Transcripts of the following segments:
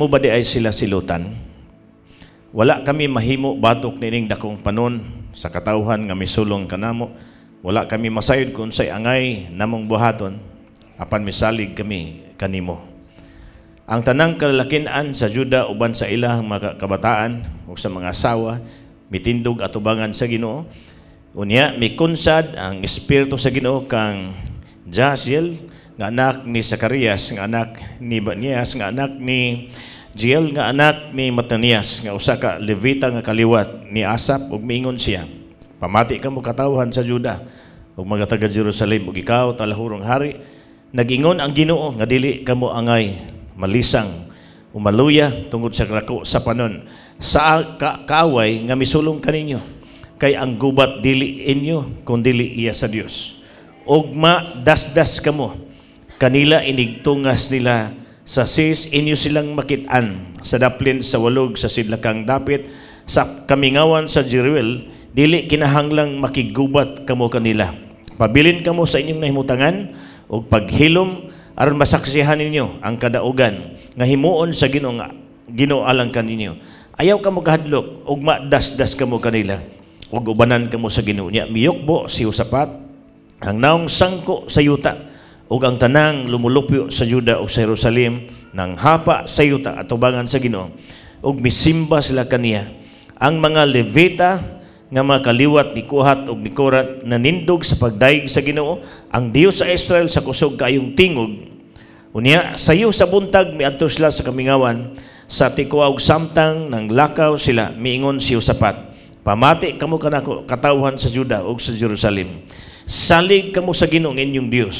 mo ba di ay sila silutan? Wala kami mahimo batok nining dakong panon sa katauhan nga misulong kanamo. Wala kami masayod kung say angay namong buhaton apan misalig kami kanimo. Ang tanang kalalakinan sa Juda uban sa ilang mga kabataan o sa mga asawa mitindog atubangan sa Ginoo. Unya mikunsad ang espiritu sa Ginoo kang Jaziel nga anak ni Zacarias, nga anak ni Banias, nga anak ni Jiel, nga anak ni Matanias, nga usa ka Levita nga kaliwat ni Asap ug miingon siya. Pamati ka mo katawhan sa Juda ug mga taga Jerusalem ug ikaw talahurong hari nagingon ang Ginoo nga dili kamo angay malisang umaluya tungod sa krako sa panon sa ka kaaway nga misulong kaninyo kay ang gubat dili inyo kundi dili iya sa Dios. Ugma dasdas kamo kanila inigtungas nila sa sis inyo silang makitaan sa daplin sa walog sa sidlakang dapit sa kamingawan sa Jeruel dili kinahanglang makigubat kamo kanila pabilin kamo sa inyong nahimutangan og paghilom aron masaksihan ninyo ang kadaugan nga himuon sa Ginoo nga Ginooalang kaninyo ayaw kamo kahadlok og madasdas kamo kanila ug ubanan kamo sa Ginoo niya miyokbo si usapat ang naong sangko sa yuta ug ang tanang lumulupyo sa Juda ug sa Jerusalem nang hapa sa yuta at ubangan sa Ginoo ug misimba sila kaniya ang mga levita nga makaliwat ni Kuhat ug ni Korat nanindog sa pagdayeg sa Ginoo ang Dios sa Israel sa kusog kayong tingog unya sayo sa buntag miadto sila sa kamingawan sa tikuwa ug samtang nang lakaw sila miingon si Usapat Pamati kamo kanako katawhan sa Juda ug sa Jerusalem. Salig kamo sa Ginoo inyong Dios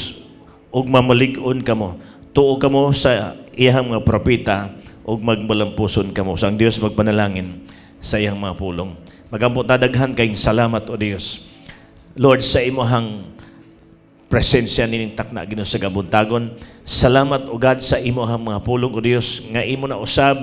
ug mamalig-on kamo. Tuo kamo sa iyang mga propeta ug magmalampuson kamo. Sa ang Dios magpanalangin sa iyang mga pulong. Magampo tadaghan kayong salamat o Dios. Lord sa imong presensya nining takna gino sa gabuntagon. Salamat o God sa imong mga pulong o Dios nga imo na usab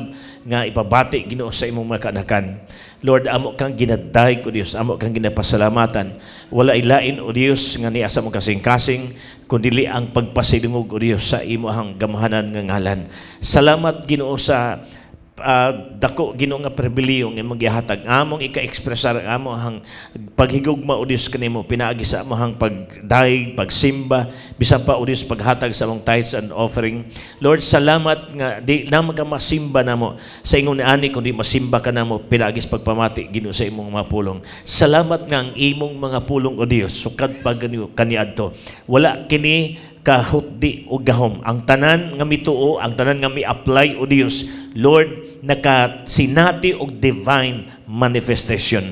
nga ipabati Ginoo sa imong mga kanakan. Lord, amo kang ginaday ko Dios, amo kang ginapasalamatan. Wala ilain o Diyos nga ni asa mo kasing-kasing, kundili ang pagpasilingog o Diyos sa imo ang gamahanan ng ngalan. Salamat Ginoo sa uh, dako Ginoo nga pribileyo nga magihatag among ika-expressar amo hang paghigugma udis kanimo pinaagi sa amo hang pagdayeg pagsimba bisan pa udis paghatag sa among tithes and offering Lord salamat nga di na ka masimba namo sa ingon ni ani kundi masimba ka namo pinaagi sa pagpamati Ginoo sa imong mga pulong salamat nga ang imong mga pulong o Dios sukad pag kaniadto wala kini kahutdi o gahom ang tanan nga mituo ang tanan nga mi-apply o Dios Lord nakasinati og divine manifestation.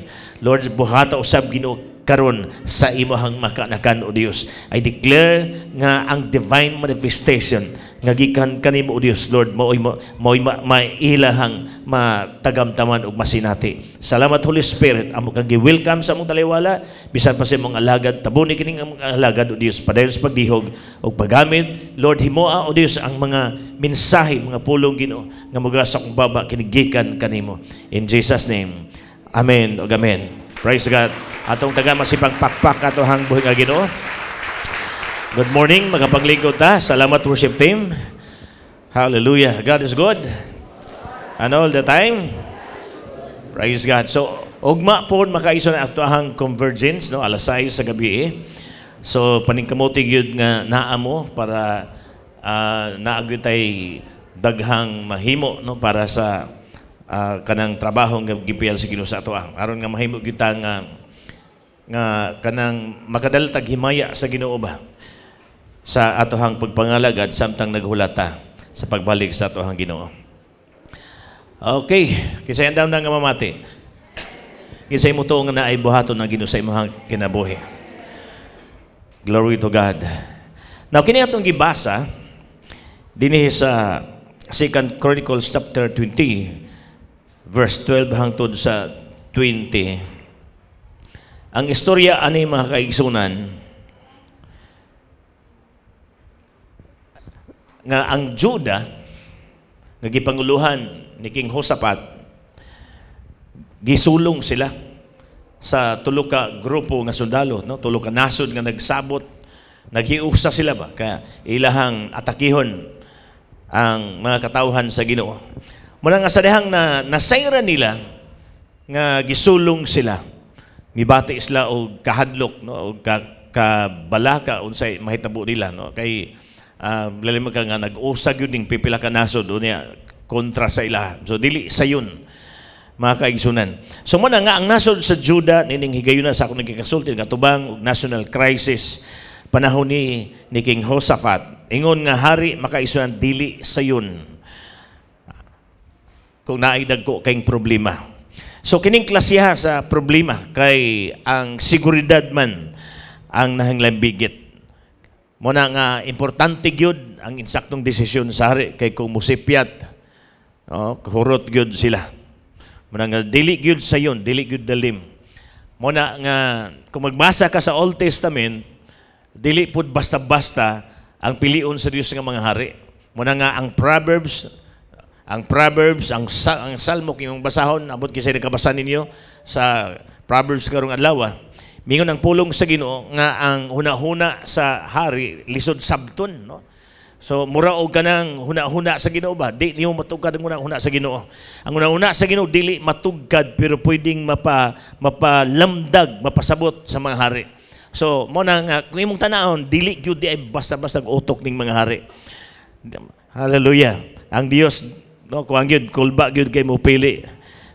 Lord, buhata usab Ginoo karon sa imong makanakan o Dios. I declare nga ang divine manifestation nga gikan kanimo o Dios Lord maoy maoy mailahang matagamtaman og masinati salamat Holy Spirit amo kang gi-welcome sa among taliwala bisan pa sa mga alagad tabuni kining mga alagad o Dios padayon sa pagdihog og paggamit Lord himoa o Dios ang mga mensahe mga pulong Ginoo nga magasa kong baba kinigikan kanimo in Jesus name amen og amen praise God atong taga masipag pakpak atohang buhi nga Ginoo Good morning, magapaglingkod ta. Salamat worship team. Hallelujah. God is good. And all the time. Praise God. So, ugma po makaiso na aktuahang convergence, no? alas 6 sa gabi eh. So, paningkamutig yun nga naa mo para uh, ah, naagutay daghang mahimo no? para sa uh, kanang trabaho nga gipial sa Ginoo sa atoang. Aron nga mahimo kita nga nga kanang makadaltag himaya sa Ginoo ba sa atohang pagpangalagad samtang naghulata sa pagbalik sa atohang Ginoo. Okay, kisay andam na nga mamati. Kisay mo to nga naay buhaton ang Ginoo sa imong kinabuhi. Glory to God. Now kini atong gibasa dinhi sa 2 Chronicles chapter 20 verse 12 hangtod sa 20. Ang istorya ani mga kaigsunan nga ang Juda nga gipanguluhan ni King Hosapat gisulong sila sa tulo ka grupo nga sundalo no tulo ka nasod nga nagsabot naghiusa sila ba kaya ilahang atakihon ang mga katawhan sa Ginoo mula nga sa dehang na nasayra nila nga gisulong sila mibati sila og kahadlok no og kabalaka unsay mahitabo nila no kay uh, ah, lalim ka nga nag-usag yun ning pipila ka nasod o niya kontra sa ila. So dili sayon mga kaigsunan. So muna nga ang nasod sa Juda nining higayon na sa ako nagkikasulti nga tubang national crisis panahon ni, ni King Josaphat. Ingon nga hari makaigsunan dili sayon kung naaidag ko kayong problema. So kining klasiha sa problema kay ang siguridad man ang nahanglang bigit. Mo na nga importante gyud ang insaktong desisyon sa hari kay kung musipyat no, hurot gyud sila. Mo na nga dili gyud sa yon, dili gyud dalim. Mo na nga kung magbasa ka sa Old Testament, dili pud basta-basta ang pilion sa Dios nga mga hari. Mo na nga ang Proverbs ang Proverbs, ang, ang Salmo, kung basahon, abot kasi nakabasa ninyo sa Proverbs karong adlaw, ah. Mingon ang pulong sa Ginoo nga ang hunahuna sa hari lisod sabton, no? So mura og kanang hunahuna -huna sa Ginoo ba? Di niyo matugkad ang hunahuna -huna sa Ginoo. Ang hunahuna -huna sa Ginoo dili matugkad pero pwedeng mapa mapalamdag, mapasabot sa mga hari. So mo nang nga kung imong tanahon dili gyud di ay basta-basta utok ning mga hari. Hallelujah. Ang Dios no kuang gyud kulba gyud kay mo pili.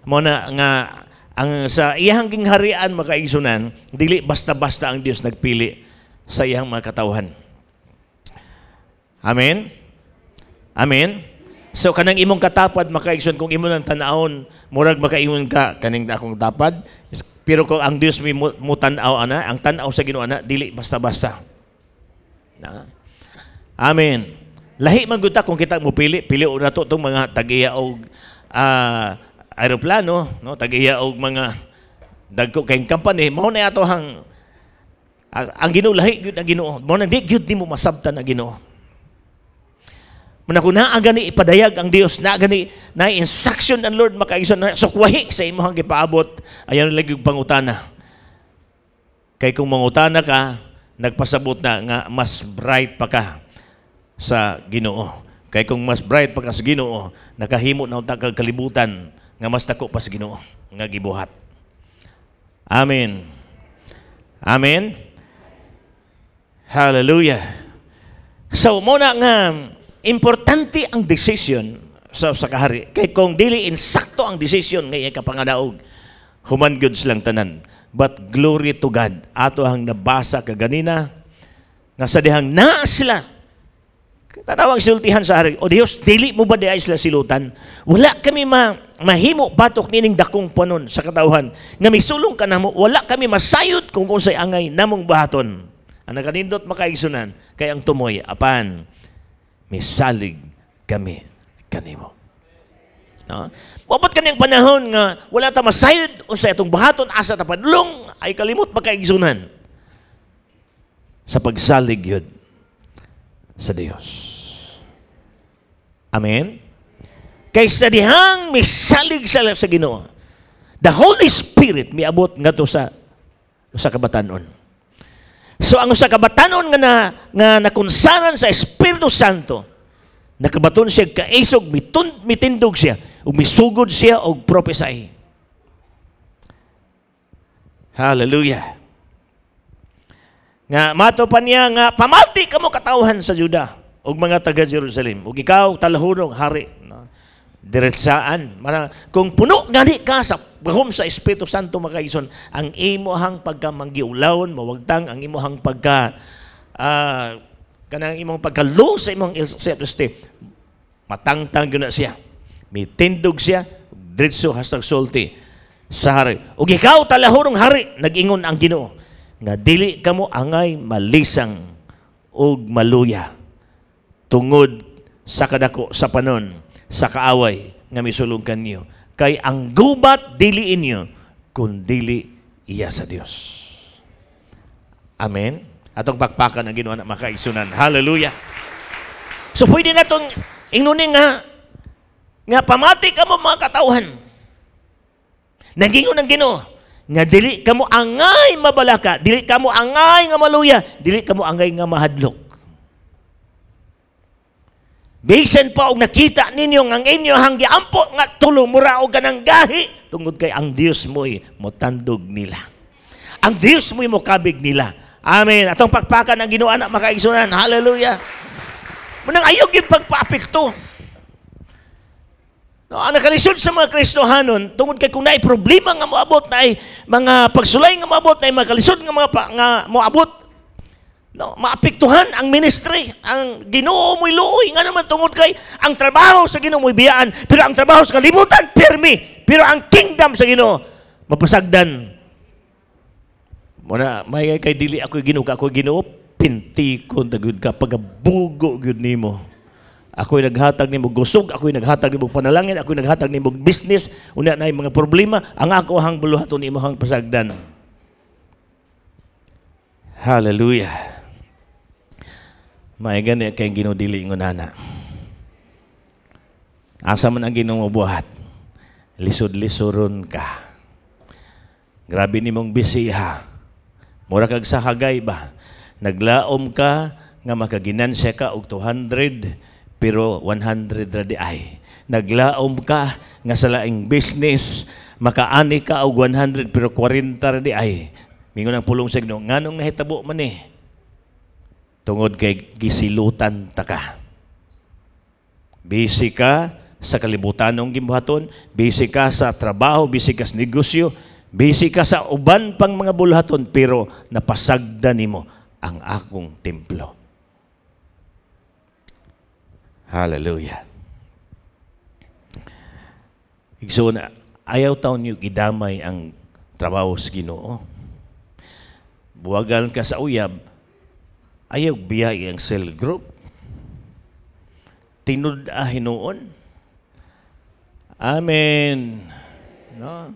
Mo na nga ang sa iyang harian mga dili basta-basta ang Dios nagpili sa iyang mga katawhan. Amen. Amen. So kanang imong katapad makaigsoon kung imo nang tan-awon murag makaingon ka kaning akong tapad pero kung ang Dios mi mo aw ana ang tan-aw sa Ginoo ana dili basta-basta. Na. Amen. Lahi man gud kung kita mo pili pili na to tong mga tagiya og uh, ah, aeroplano, no, tagiya og mga dagko kay company, mao na ato hang ang, ang ginulahi gyud na Ginoo. Mao na di gyud nimo masabtan na Ginoo. Muna na agani ipadayag ang Dios na gani na instruction ang Lord makaigsoon na sukwahi sa imong gipaabot ayon lang og pangutana. Kay kung mangutana ka, nagpasabot na nga mas bright pa ka sa Ginoo. Kay kung mas bright pa ka sa Ginoo, nakahimo na unta kag kalibutan nga mas dako pa sa Ginoo nga gibuhat. Amen. Amen. Hallelujah. So mo na nga importante ang decision sa usa ka kay kung dili insakto ang decision nga iya kapangadaog human goods lang tanan. But glory to God. Ato ang nabasa kaganina na sa dihang naa sila Tatawang sultihan sa hari. O Dios, dili mo ba di sila silutan? Wala kami ma mahimo batok nining dakong panon sa katawhan. Nga misulong ka namo, wala kami masayot kung unsay angay namong bahaton. Ang nakanindot makaigsunan, kay ang tumoy, apan, misalig kami kanimo. No? Wabot kanyang panahon nga wala ta masayod unsay atong bahaton asa ta padulong ay kalimot makaigsunan. Sa pagsalig yun sa Diyos. Amen? Kaysa dihang misalig sa sa Ginoo. The Holy Spirit miabot nga to sa sa kabatanon. So ang usa kabatanon nga na nga nakunsanan sa Espiritu Santo nakabaton siya kaisog mitun, mitindog siya ug misugod siya og prophesy. Hallelujah. Nga mato niya nga pamalti kamo katawhan sa Juda ug mga taga Jerusalem. Ug ikaw talahurong hari no? diretsaan. Marang, kung puno gani ka sa bahom sa Espiritu Santo makaison ang imuhang pagkamanggiulawon mawagtang ang imuhang pagka uh, kanang imong pagka sa imong self-esteem matangtang gyud siya mitindog siya diretso hastag sulti sa hari ug ikaw talahurong hari nagingon ang Ginoo nga dili kamo angay malisang ug maluya tungod sa kadako sa panon sa kaaway nga misulong kanyo kay ang gubat dili inyo kun dili iya sa Dios Amen atong pakpakan ang Ginoo na makaisunan hallelujah So pwede na tong ingnunin nga nga pamati ka mo mga katawhan Nagingon ng Ginoo nga dili kamo angay mabalaka, dili kamo angay nga maluya, dili kamo angay nga mahadlok. Bisan pa og nakita ninyo ang inyo hanggi ampo nga tulo mura og ganang gahi tungod kay ang Dios mo'y motandog nila. Ang Dios mo'y mokabig nila. Amen. Atong pagpakan ang Ginoo anak makaigsunan. Hallelujah. Munang ayog yung pagpaapekto. No, ang nakalisod sa mga Kristohanon, tungod kay kung naay problema nga moabot, na ay mga pagsulay nga moabot, naay mga kalisod nga mga pa, nga moabot, no, maapektuhan ang ministry, ang ginoo mo'y luoy, nga naman tungod kay ang trabaho sa ginoo mo'y biyaan, pero ang trabaho sa kalibutan, pirmi, pero ang kingdom sa ginoo, mapasagdan. Muna, may kay dili ako'y ginoo, ako ginoo, pinti ko, ka, pagabugo, gud nimo Ako'y naghatag ni gusog, ako'y naghatag ni panalangin, ako'y naghatag ni business, una na mga problema, ang ako hang buluhaton imuhang pasagdan. Hallelujah. May gani kay ginudili ngunana. Asa man ang Ginoo buhat? lisod lisuron ka. Grabe ni mong bisiha. Mura kag sahagay ba? Naglaom ka nga makaginansya ka og 200 pero 100 radi ay. Naglaom ka nga sa laing business, makaani ka og 100 pero 40 radi ay. Mingon ang pulong signo, nganong nahitabo man eh. Tungod kay gisilutan ta ka. Busy ka sa kalibutan ng gimbuhaton, busy ka sa trabaho, busy ka sa negosyo, busy ka sa uban pang mga bulhaton, pero napasagda nimo ang akong templo. Hallelujah. Igsoon, ayaw taon niyo gidamay ang trabaho sa ginoo. Buwagan ka sa uyab, ayaw biyay ang cell group. Tinud-a ah, hinuon. Amen. No?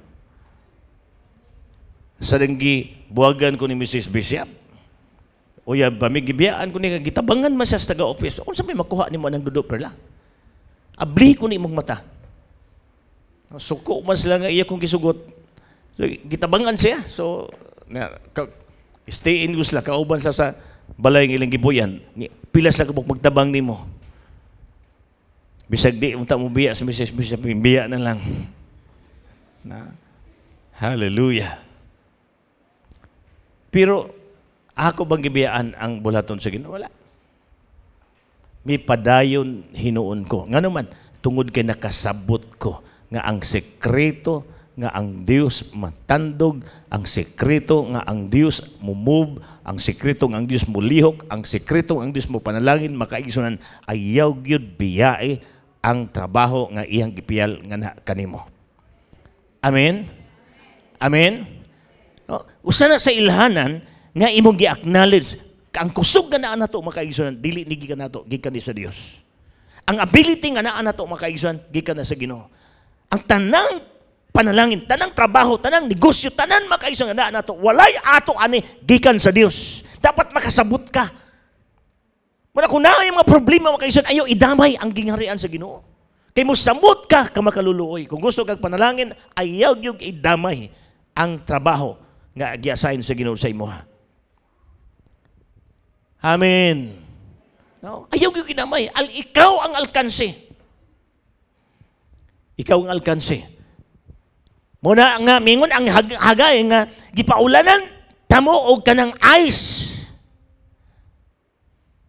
Sa denggi, buwagan ko ni Mrs. Bishop. Uya, bamigibiyaan ko niya, gitabangan man siya sa taga-office. Kung sabi makuha ni mo ng dudo perla. Abli ko ni mong mata. Suko man sila nga iya kong kisugot. So, gitabangan siya. So, na, ka, stay in ko sila. Kauban sa sa balay ng ilang gibuyan. Pila sila kapag magtabang ni mo. Bisag di, unta mo biya sa misis, bisag biya na lang. Na, hallelujah. Pero, ako bang gibiyaan ang bulaton sa Ginoo? Wala. May padayon hinuon ko. Nga naman, ano tungod kay nakasabot ko nga ang sekreto nga ang Dios matandog, ang sekreto nga ang Dios move, ang sekreto nga ang Dios mulihok, ang sekreto nga ang Dios mopanalangin panalangin makaigsunan ayaw gyud biyae ang trabaho nga iyang gipiyal nga na kanimo. Amen. Amen. No? Usa na sa ilhanan nga imong gi-acknowledge ang kusog nga naa nato makaigsoon dili ni gikan nato gikan ni sa Dios. Ang ability nga naa nato makaigsoon gikan na sa Ginoo. Ang tanang panalangin, tanang trabaho, tanang negosyo, tanan makaigsoon nga naa nato walay ato ani gikan sa Dios. Dapat makasabot ka. Muna kung naa mga problema makaigsoon ayo idamay ang gingharian sa Ginoo. Kay mosambot ka ka makaluluoy. Kung gusto kag panalangin, ayaw gyud idamay ang trabaho nga gi-assign sa Ginoo sa imo. Amen. No? Ayaw yung kinamay. Al ikaw ang alkansi. Ikaw ang alkansi. Muna nga, mingon ang hag hagay nga, gipaulanan, tamo og kanang ice.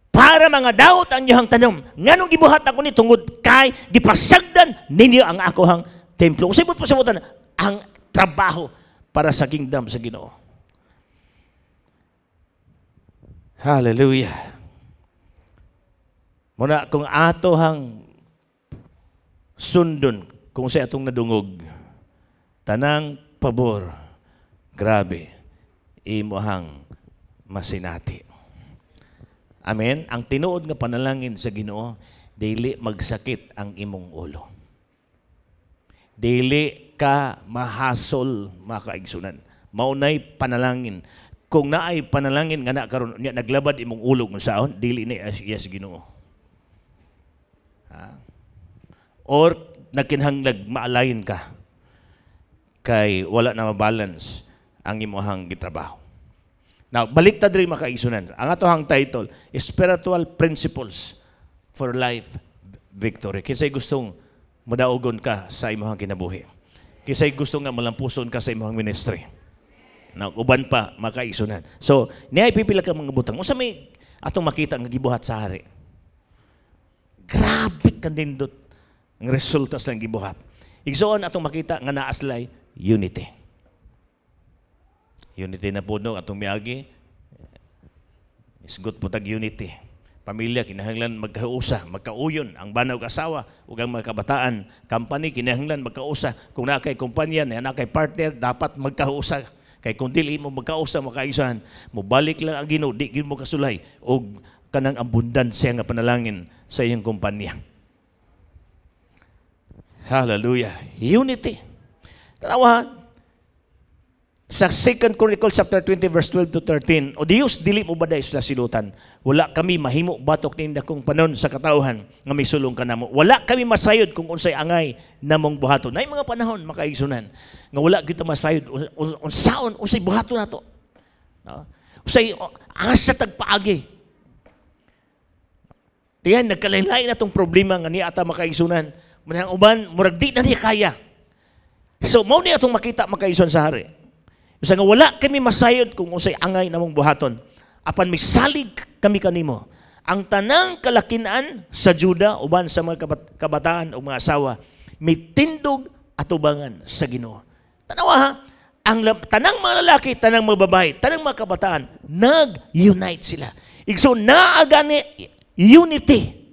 Para mga daot ang iyong tanom. Nganong gibuhat ako ni tungod kay gipasagdan ninyo ang akohang templo. Usibot pa sibutan ang trabaho para sa kingdom sa Ginoo. Hallelujah. Muna kung ato hang sundon kung sa atong nadungog. Tanang pabor. Grabe. Imo hang masinati. Amen. Ang tinuod nga panalangin sa Ginoo, dili magsakit ang imong ulo. Dili ka mahasol, makaigsunan. Maunay panalangin kung naay panalangin nga na karon nya naglabad imong ulog mo saon dili ni as ah, yes Ginoo ha or nakinhanglag maalayin ka kay wala na mabalance ang imong gitrabaho now balik ta diri makaisunan ang atohang title spiritual principles for life victory kinsay gustong mudaogon ka sa imong kinabuhi kinsay gusto nga malampuson ka sa imong ministry na uban pa makaisunan. So, niya ipipila ka mga butang. Unsa may atong makita ang gibuhat sa hari. Grabe kanindot ang resulta sa gibuhat. Igsoon atong makita nga naaslay unity. Unity na puno atong miagi. Isgot po tag unity. Pamilya, kinahanglan magkausa, magkauyon, ang banaw kasawa, ug ang mga kabataan. Company, kinahanglan magkausa. Kung nakay kumpanya, na nakay partner, dapat magkausa Kay kung dili mo magkausa makaisan, mo balik lang ang Ginoo, di mo kasulay og kanang abundansya nga panalangin sa iyong kumpanya. Hallelujah. Unity. Dalawa, sa 2 Chronicles chapter 20 verse 12 to 13, O Dios dili mo ba da isla silutan? Wala kami mahimo batok ni kong panon sa katawhan nga may sulong kanamo. Wala kami masayod kung unsay angay namong buhaton. Nay mga panahon makaigsunan nga wala kita masayod unsaon unsay buhaton nato. No? Usay asa tagpaagi. Diyan nagkalaylay na tong problema nga niya ata makaigsunan. Manang uban murag di na niya kaya. So mao ni atong makita makaigsunan sa hari. Bisa nga wala kami masayod kung usay angay namong buhaton. Apan may salig kami kanimo. Ang tanang kalakinan sa Juda uban sa mga kabataan o mga asawa may tindog atubangan sa Ginoo. Tanawa ha, ang tanang mga lalaki, tanang mga babae, tanang mga kabataan, nag-unite sila. Igso na agani unity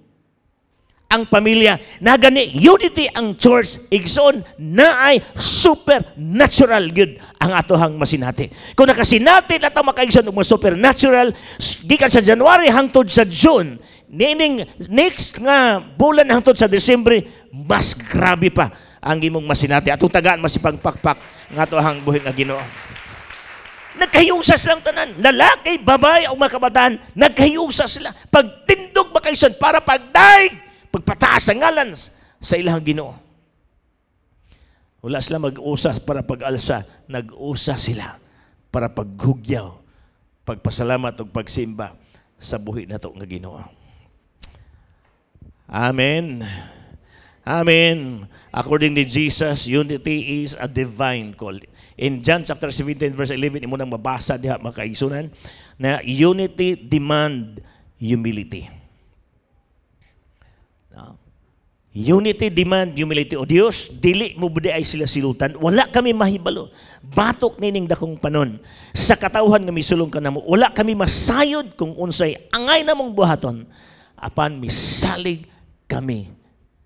ang pamilya. Na gani, unity ang church, igsoon na ay supernatural good ang atohang masinati. Kung nakasinati na ang makaigsoon og supernatural, gikan sa January hangtod sa June, nining next nga bulan hangtod sa December, mas grabe pa ang imong masinati. Atong tagaan masipagpakpak ng atohang buhing nga Ginoo. Nagkahiusas lang tanan. Lalaki, babae, o mga kabataan, nagkahiusas sila. Pagtindog makaison para pagdaig pagpataas ang ngalan sa ilang ginoo. Wala sila mag-usa para pag-alsa, nag-usa sila para paghugyaw, pagpasalamat o pagsimba sa buhi na ito nga ginoo. Amen. Amen. According to Jesus, unity is a divine call. In John chapter 17 verse 11, imo nang mabasa diha mga na unity demand humility. Unity demand humility. O Dios, dili mo budi ay sila silutan. Wala kami mahibalo. Batok nining dakong panon. Sa katauhan nga misulong ka namo. Wala kami masayod kung unsay angay namong buhaton. Apan misalig kami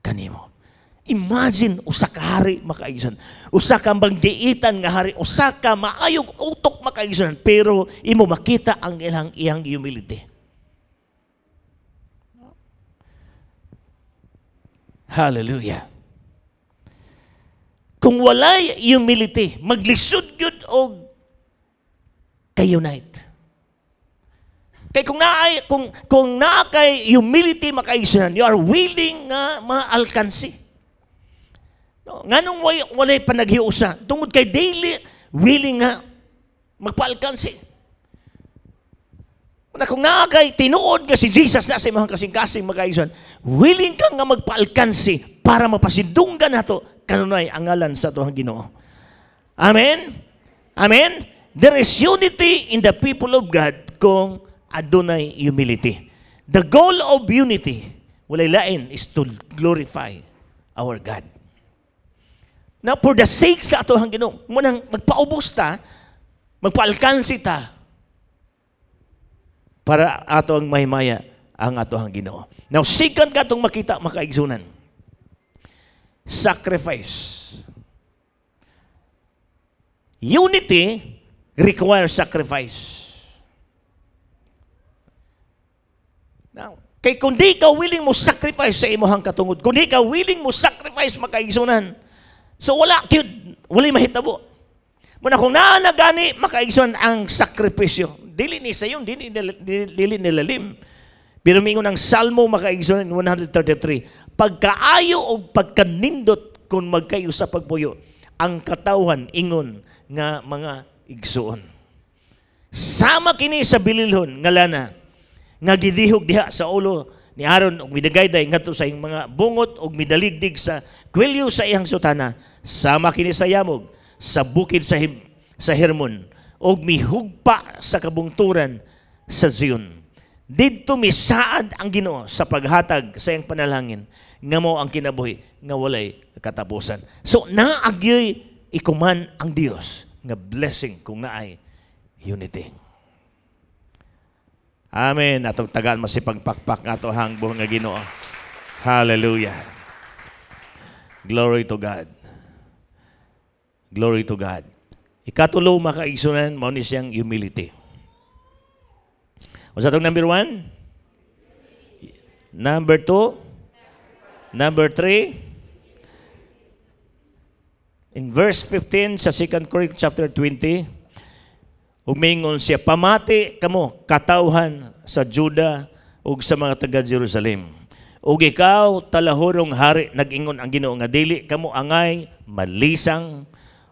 kanimo. Imagine usa ka hari makaigsoon. Usa ka bangdiitan nga hari, usa ka maayog utok makaigsoon pero imo makita ang ilang iyang humility. Hallelujah. Kung walay humility, maglisod yun o kayunite. Kay kung naay kung kung naa kay humility makaisyan, you are willing nga uh, maalkansi. No, nganong way walay panaghiusa tungod kay daily willing nga magpaalkansi na kung nakay tinuod nga si Jesus na sa imong kasing-kasing mga magkaison, willing kang nga magpaalkansi para mapasidunggan nato kanunay ang ngalan sa atohang Ginoo. Amen. Amen. There is unity in the people of God kung adunay humility. The goal of unity, walay lain, is to glorify our God. Now, for the sake sa atohang Ginoo, munang magpaubos ta, magpaalkansi ta, para ato ang mahimaya ang ato ang Ginoo. Now, sikan ka itong makita makaigsunan. Sacrifice. Unity requires sacrifice. Now, kay kung di ka willing mo sacrifice sa imuhang katungod, kung di ka willing mo sacrifice makaigsunan, so wala kyud, wala mahitabo. Muna kung naa na makaigsunan ang sakripisyo dili ni sayon, dili, dili, dili nilalim. Pero mingon ang Salmo makaigsoon 133, pagkaayo o pagkanindot kung magkayo sa pagpuyo, ang katawhan ingon nga mga igsoon. Sama kini sa bililhon nga lana nga gidihog diha sa ulo ni Aaron og midagayday ngadto sa iyang mga bungot ug midaligdig sa kwelyo sa iyang sutana sama kini sa yamog sa bukid sa him, sa Hermon og mihugpa sa kabungturan sa Zion. Didto misaad ang Ginoo sa paghatag sa iyang panalangin nga mo ang kinabuhi nga walay katapusan. So naagyoy ikuman ang Dios nga blessing kung naay unity. Amen. Atong tagaan masipag pakpak ato hang nga Ginoo. Hallelujah. Glory to God. Glory to God. Ikatulo, makaigsunan, mao ni siyang humility. Unsa tong number one? Number two? Number three? In verse 15 sa 2 Corinthians chapter 20, umingon siya, pamati kamo katawhan sa Juda ug sa mga taga Jerusalem. Ug ikaw talahorong hari nagingon ang Ginoo nga dili kamo angay malisang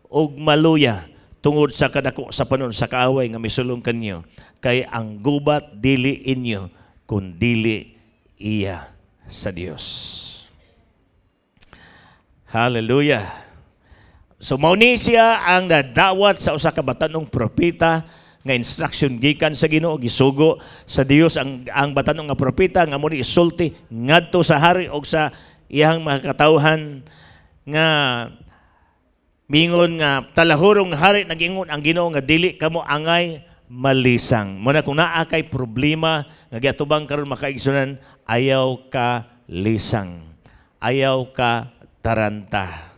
ug maluya tungod sa kadako sa panon sa kaaway nga misulong kanyo kay ang gubat dili inyo kun dili iya sa Dios. Hallelujah. So mauni siya ang nadawat sa usa ka batanong propeta nga instruction gikan sa Ginoo gisugo sa Dios ang ang batanong nga propeta nga muli isulti ngadto sa hari og sa iyang mga katawhan nga Mingon nga, talahurong hari nagingon ang ginoo nga dili kamo angay malisang. Muna kung naa kay problema nga giatubang karon makaigsunan, ayaw ka lisang. Ayaw ka taranta.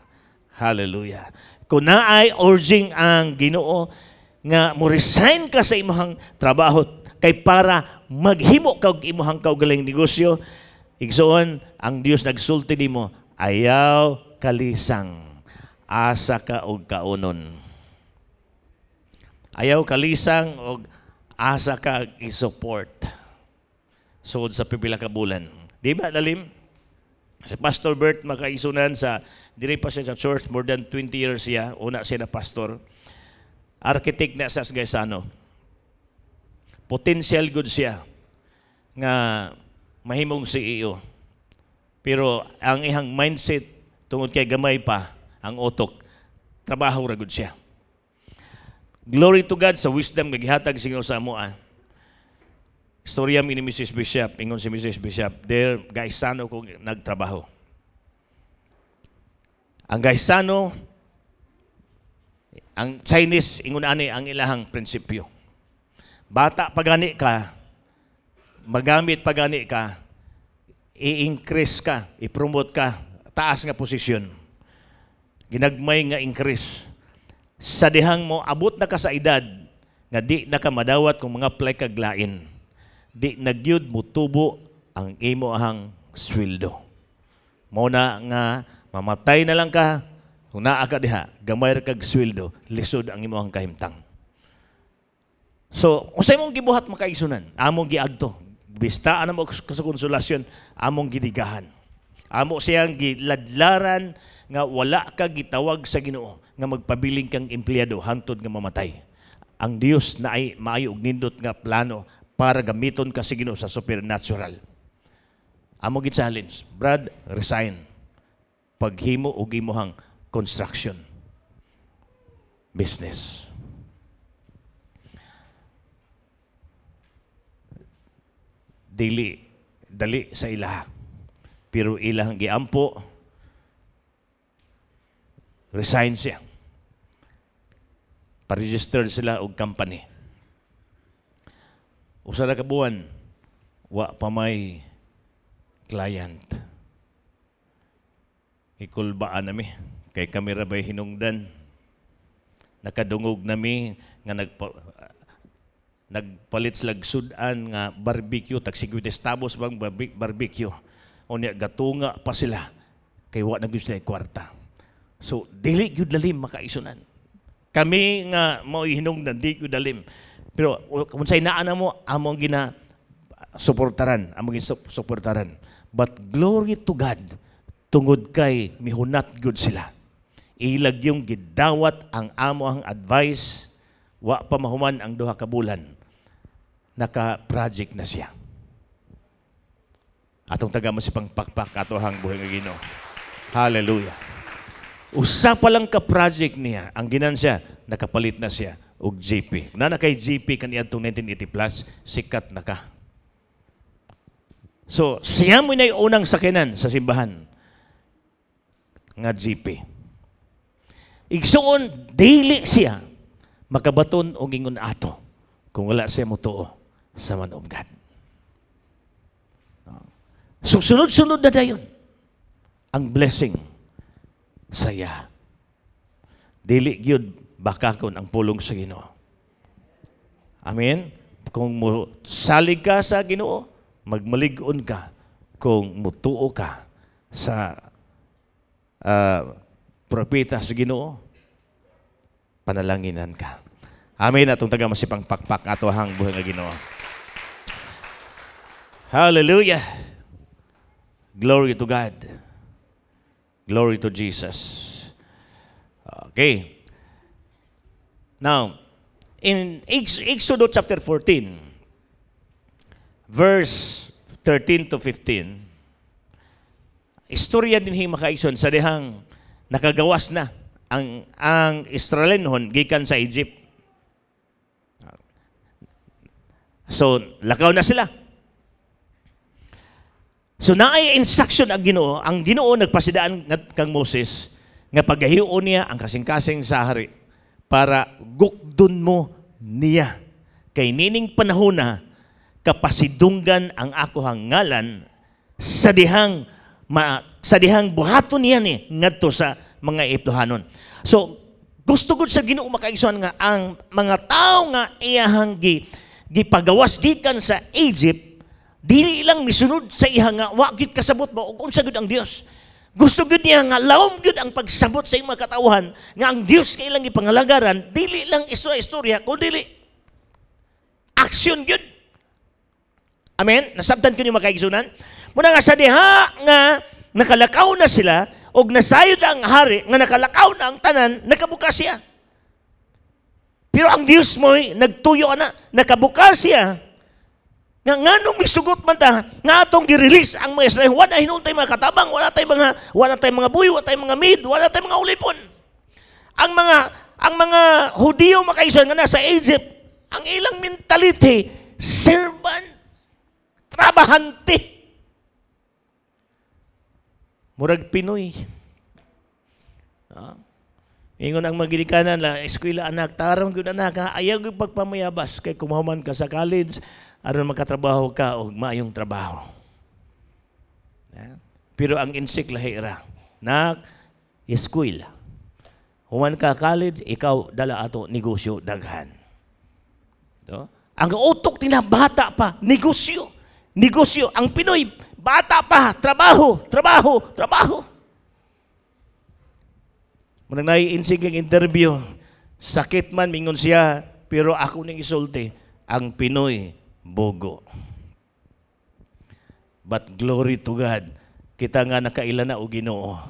Hallelujah. Kung naay urging ang Ginoo nga mo resign ka sa imong trabaho kay para maghimo ka og imong kaugaling negosyo, igsoon ang Dios nagsulti nimo, ayaw kalisang asa ka og kaunon. Ayaw kalisang og asa ka i-support sugod sa pipila ka bulan. Di ba dalim? Si Pastor Bert makaisunan sa diri pa siya sa church more than 20 years siya, una siya na pastor. Architect na sa Sgaysano. Potential good siya nga mahimong CEO. Pero ang ihang mindset tungod kay gamay pa ang utok. Trabaho ra siya. Glory to God sa wisdom nga gihatag Ginoo sa amoa. Ah. Storya mi ni Mrs. Bishop, ingon si Mrs. Bishop, there gaisano ko nagtrabaho. Ang gaisano ang Chinese ingon ani ang ilahang prinsipyo. Bata pa gani ka, magamit pa gani ka, i-increase ka, i-promote ka, taas nga posisyon ginagmay nga increase. Sa dihang mo, abot na ka sa edad nga di na ka madawat kung mga play kaglain. Di nagyud mo tubo ang imo ahang sweldo. Mao na nga mamatay na lang ka kung naa ka diha, gamay ra kag sweldo, lisod ang imo imong kahimtang. So, unsay mong gibuhat makaigsunan, among giagto. ana mo sa konsolasyon, among gidigahan. Amo siyang giladlaran nga wala ka gitawag sa Ginoo nga magpabiling kang empleyado hangtod nga mamatay. Ang Dios na ay maayo og nindot nga plano para gamiton ka sa Ginoo sa supernatural. Amo gid challenge, Brad, resign. Paghimo og imong construction business. Dili dali sa ilaha. Pero ilang giampo Resign siya. Paregister sila og company. Usa ra ka buwan, wa pa may client. Ikulbaan nami kay kami ra bay hinungdan. Nakadungog nami nga nagpa, nagpalit sila sudan nga barbecue tag tabos bang barbecue unya gatunga pa sila kay wa na gyud kwarta So, dili gyud lalim makaisunan. Kami nga mao hinungdan di gyud lalim. Pero kung sa inaan mo, among gina suportaran, among gina suportaran. But glory to God, tungod kay mihunat gyud sila. Ilag yung gidawat ang amo ang advice, wa pa mahuman ang duha ka bulan. Naka-project na siya. Atong taga mo si pangpakpak ato hang buhay nga Ginoo. Hallelujah. Usa pa lang ka project niya, ang ginansya, nakapalit na siya og GP. Na na kay GP kaniadtong 1980 plus, sikat na ka. So, siya mo na unang sakinan sa simbahan nga GP. Igsuon, dili siya makabaton og gingon ato kung wala siya mutuo sa man of God. So, sunod-sunod na dayon ang blessing saya. Dili gyud baka kun ang pulong sa Ginoo. Amen. Kung mo salig ka sa Ginoo, magmaligon ka kung mutuo ka sa uh, propeta sa Ginoo, panalanginan ka. Amen atong taga masipang pakpak ato hang buhay nga Ginoo. Hallelujah. Glory to God. Glory to Jesus. Okay. Now, in Exodus chapter 14, verse 13 to 15, istorya din hima kaigsoon sa dihang nakagawas na ang ang Israelenhon gikan sa Egypt. So, lakaw na sila. So naay instruction ang Ginoo, ang Ginoo nagpasidaan kang Moses nga pagahion niya ang kasing-kasing sa hari para gukdon mo niya kay nining panahona kapasidunggan ang ako ngalan sa dihang ma, sa dihang buhaton niya ni ngadto sa mga Eptuhanon. So gusto gud sa Ginoo makaigsoon nga ang mga tawo nga iyahang gi gipagawas gikan sa Egypt Dili lang misunod sa iha nga wa gid kasabot mo ug unsa gud ang Dios. Gusto gud niya nga laom gud ang pagsabot sa imong katawhan nga ang Dios kay ilang gipangalagaran dili lang istorya istorya ko dili action gud. Amen. Nasabtan kini makaigsunan. Muna nga sa diha nga nakalakaw na sila og nasayod ang hari nga nakalakaw na ang tanan nakabukas siya. Pero ang Dios mo nagtuyo ana, nakabukas siya nga nganong misugot man ta nga atong gi ang mga Israel wala hinuntay mga katabang wala tay mga wala tay mga buyo wala tay mga mid, wala tay mga ulipon. Ang mga ang mga Hudiyo makaison nga nasa Egypt ang ilang mentality servant trabahante. Murag Pinoy. Ah. Ingon ang magilikanan la eskwela anak tarong gud anak ha ayaw gyud pagpamayabas kay kumahuman ka sa college aron makatrabaho ka og maayong trabaho. Yeah. Pero ang insik lahi ra. Nak eskwela. Human ka college, ikaw dala ato negosyo daghan. No? Ang utok nila bata pa, negosyo. Negosyo ang Pinoy, bata pa, trabaho, trabaho, trabaho. Munang ang interview, sakit man, mingon siya, pero ako ning isulti, ang Pinoy, bogo. But glory to God, kita nga nakaila na o ginoo,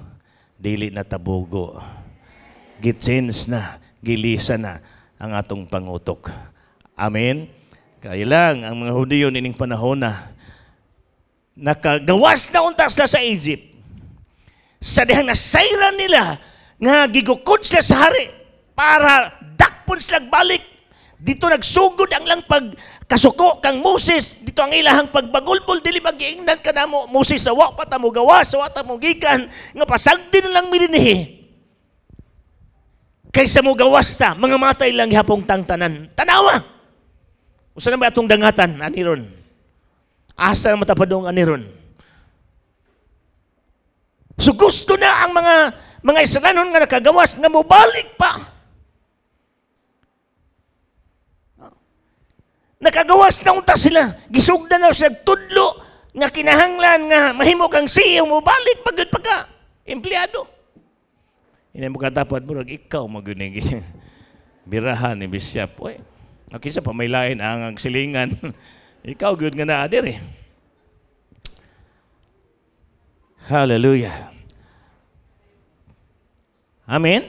dili na tabogo. Gitsins na, gilisa na ang atong pangutok. Amen? Kailang ang mga Hudiyo nining panahon na nakagawas na untas na sa Egypt. Sa dihang nasairan nila nga gigukod sila sa hari para dakpon silang balik. Dito nagsugod ang lang pagkasuko kang Moses. Dito ang ilahang pagbagulbol. Dili magiingnan ka na mo. Moses, sawa pa ta mo gawa, sawa ta mo gikan. Nga pasagdi na lang mirinihi. Kaysa mo gawas ta, mga matay lang hapong tangtanan. Tanawa! Usa na ba atong dangatan, aniron? Asa na matapadong aniron? So gusto na ang mga mga Israelon nga nakagawas nga mubalik pa. Nakagawas na unta sila, gisugda na sa tudlo nga kinahanglan nga mahimo kang siyo mubalik pag pagka empleyado. Inay mo katapad mo, ikaw maguning birahan ni Bishop. Oy, okay sa pamaylain ang silingan. ikaw good nga na adir eh. Hallelujah. Amen?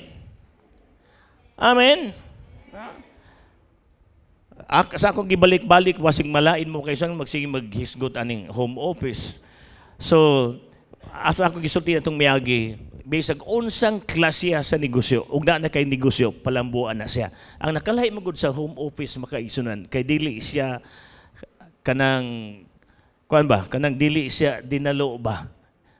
Amen? Ak sa akong gibalik-balik, wasing malain mo kaysa magsige maghisgot aning home office. So, asa ako gisulti atong miyagi, bisag unsang klasiya sa negosyo, ug na na kay negosyo, palambuan na siya. Ang nakalahi magud sa home office makaisunan, kay dili siya kanang kuan ba, kanang dili siya dinalo ba.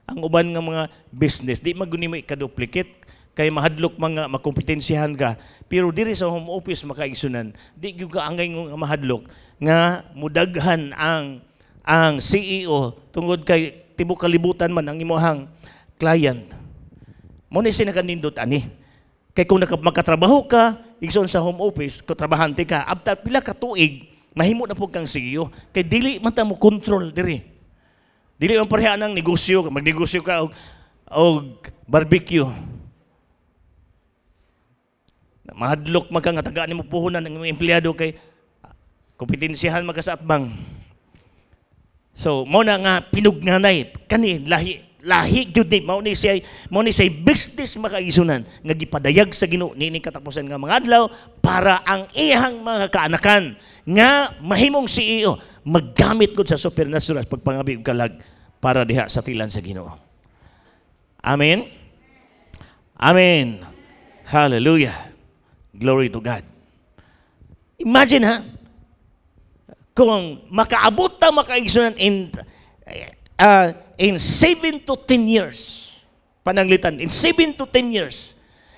Ang uban nga mga business di maguni mo ikaduplicate kay mahadlok mga makompetensihan ka pero diri sa home office makaigsunan di gyud ka angay nga mahadlok nga mudaghan ang ang CEO tungod kay tibok kalibutan man ang imong client mo ni sina kanindot ani kay kung makatrabaho ka igsoon sa home office ko trabahante ka after pila ka tuig mahimo na pug kang CEO kay dili man ta mo control diri dili man pareha ang negosyo magnegosyo ka og og barbecue mahadlok magka nga tagaan nimo puhunan ang empleyado kay kompetensiyahan magka sa atbang. So, mo na nga pinugnanay kani lahi lahi jud ni mo ni say mao ni siya business makaisunan nga gipadayag sa Ginoo nini katapusan nga mga adlaw para ang ihang mga kaanakan nga mahimong CEO maggamit gud sa supernatural pagpangabi ug kalag para diha sa tilan sa Ginoo. Amen. Amen. Hallelujah. Glory to God. Imagine ha, kung makaabot na makaigsunan in, uh, in 7 to 10 years, pananglitan, in 7 to 10 years,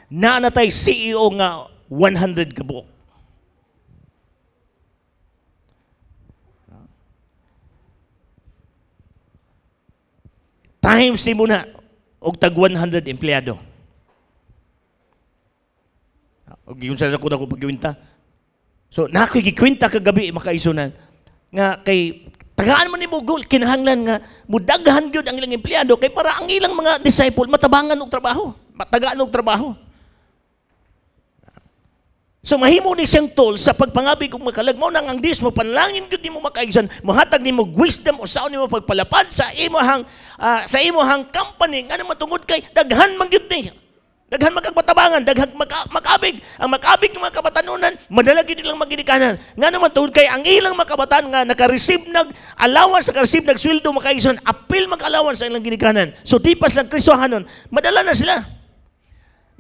naanatay CEO nga 100 kabuok. Times si mo na, og tag 100 empleyado. O giyon sa ako ako pagkiwinta. So nakoy gikwinta kagabi makaisunan nga kay tagaan mo ni mo kinahanglan nga mudaghan gyud ang ilang empleyado kay para ang ilang mga disciple matabangan og trabaho, matagaan og trabaho. So mahimo ni siyang tool sa pagpangabig kung makalag mo nang ang Dios mo panlangin gud mo makaigsan ni mo wisdom o saon mo pagpalapad sa imong uh, ah, sa imong company nga ano matungod kay daghan man gyud ni Daghan magkagmatabangan, daghang makabig. Ang makabig ng mga kabatanunan, madalagi nilang magidikanan. Nga naman tungod kay ang ilang mga kabataan nga naka-receive nag allowance, naka-receive nag sweldo makaison, apil mag-allowance sa ilang ginikanan. So tipas lang Kristo hanon, madala na sila.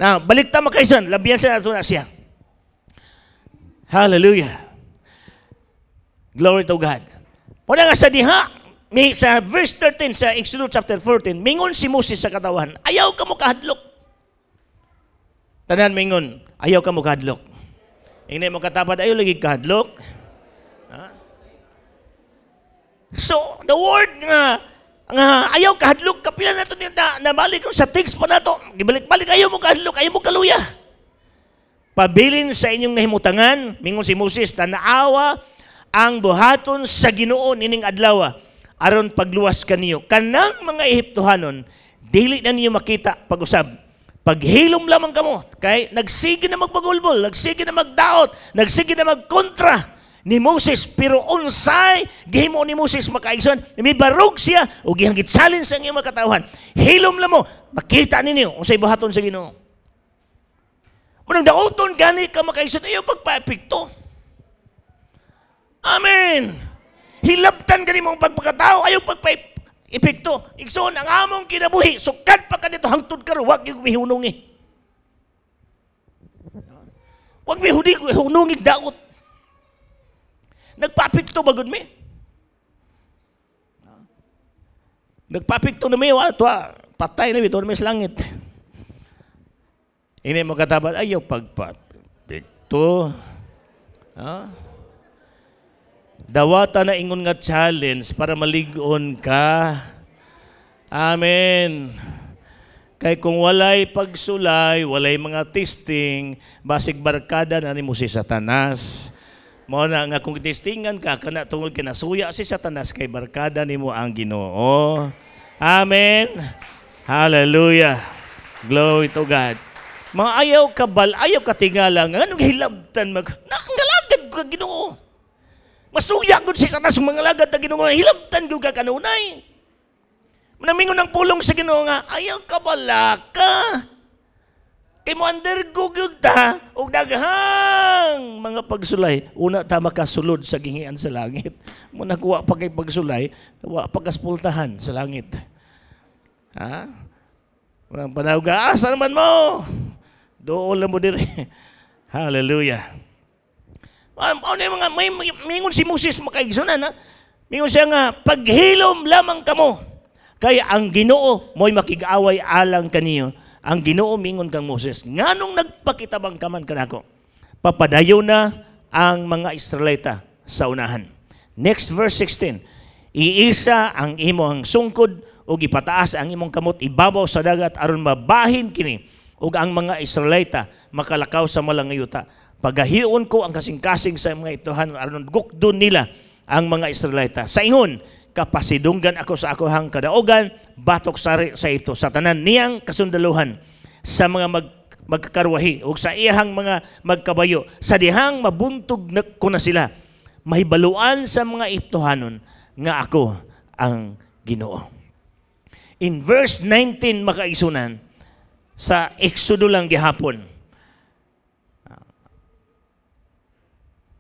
Na balik ta makaison, labihan sila ato na siya. Hallelujah. Glory to God. Muna nga sa diha, ni sa verse 13 sa Exodus chapter 14, mingon si Moses sa katawan, ayaw ka mo kahadlok Tanan mingon, ayaw ka mo kadlok. Ingay mo katapad, ayaw lagi kadlok. So, the word nga, nga ayaw kadlok, kapila na ito na, nabalik sa text pa na ito. Gibalik-balik, ayaw mo kadlok, ayaw mo kaluya. Pabilin sa inyong nahimutangan, mingon si Moses, tanaawa ang buhaton sa ginoon ining adlawa aron pagluwas kaniyo kanang mga Ehiptohanon dili na niyo makita pag-usab Paghilom lamang kamo, kay nagsige na magbagulbol, nagsige na magdaot, nagsige na magkontra ni Moses pero unsay gihimo ni Moses makaigsoon mibarog siya ug gihang challenge ang iyong makatawhan hilom lamo makita ninyo unsay buhaton sa Ginoo Murag dauton gani ka makaigsoon ayo pagpapikto Amen Hilabtan gani mong pagpagkatao, ayo pagpapikto epekto. Ikson, ang among kinabuhi, sukat pa ka dito, hangtod ka rin, huwag yung mihunungi. Huwag mihunungi daot. Nagpapikto ba gud mi? Nagpapikto na mi, wa, tuwa, patay na mi, tuwa na mi langit. Ini mo katabat, ayaw pagpapikto. Ha? Dawata na ingon nga challenge para maligon ka. Amen. Kay kung walay pagsulay, walay mga testing, basig barkada na ni mo si Satanas. Mao na nga kung testingan ka, kana tungod kina suya si Satanas kay barkada nimo ang Ginoo. Amen. Hallelujah. Glory to God. Mga ayaw ka bal, ayaw ka tingala, nga nung hilabtan mag, naangalagad ko Ginoo. Masuya kun si Satanas ang mga lagad na Ginoo nga hilabtan gyud ka kanunay. Namingon ng pulong sa Ginoo nga ayaw ka balaka. Kay mo undergo gyud ta og daghang mga pagsulay. Una ta makasulod sa gingian sa langit. Mo nagwa pa kay pagsulay, wa pa sa langit. Ha? Walang panaw gaasa ah, naman mo. Duol na mo diri. Hallelujah. Um, ano yung mga, may, may, si Moses makaigsunan, ha? Mingon siya nga, paghilom lamang kamo. Kaya ang ginoo, mo'y makigaway alang kaniyo. Ang ginoo, mingon kang Moses. Nga nung nagpakitabang kaman kanako, papadayo na ang mga Israelita sa unahan. Next verse 16, Iisa ang imong sungkod, o ipataas ang imong kamot ibabaw sa dagat aron mabahin kini ug ang mga Israelita makalakaw sa malangayuta Pagahion ko ang kasing-kasing sa mga ituhan, aron gukdon nila ang mga Israelita. Sa ingon, kapasidunggan ako sa akohang kadaogan, batok sari sa ito, sa tanan niyang kasundaluhan, sa mga mag magkakarwahi, o sa iyahang mga magkabayo, sa dihang mabuntog na ko na sila, mahibaluan sa mga iptuhanon, nga ako ang ginoo. In verse 19, makaisunan, sa Exodo lang gihapon,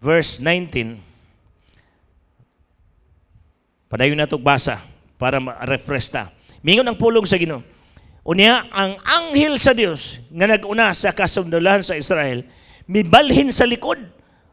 verse 19. Padayon na basa para ma-refresh ta. Mingon ang pulong sa Ginoo. Unya ang anghel sa Dios nga naguna sa kasundalan sa Israel mibalhin sa likod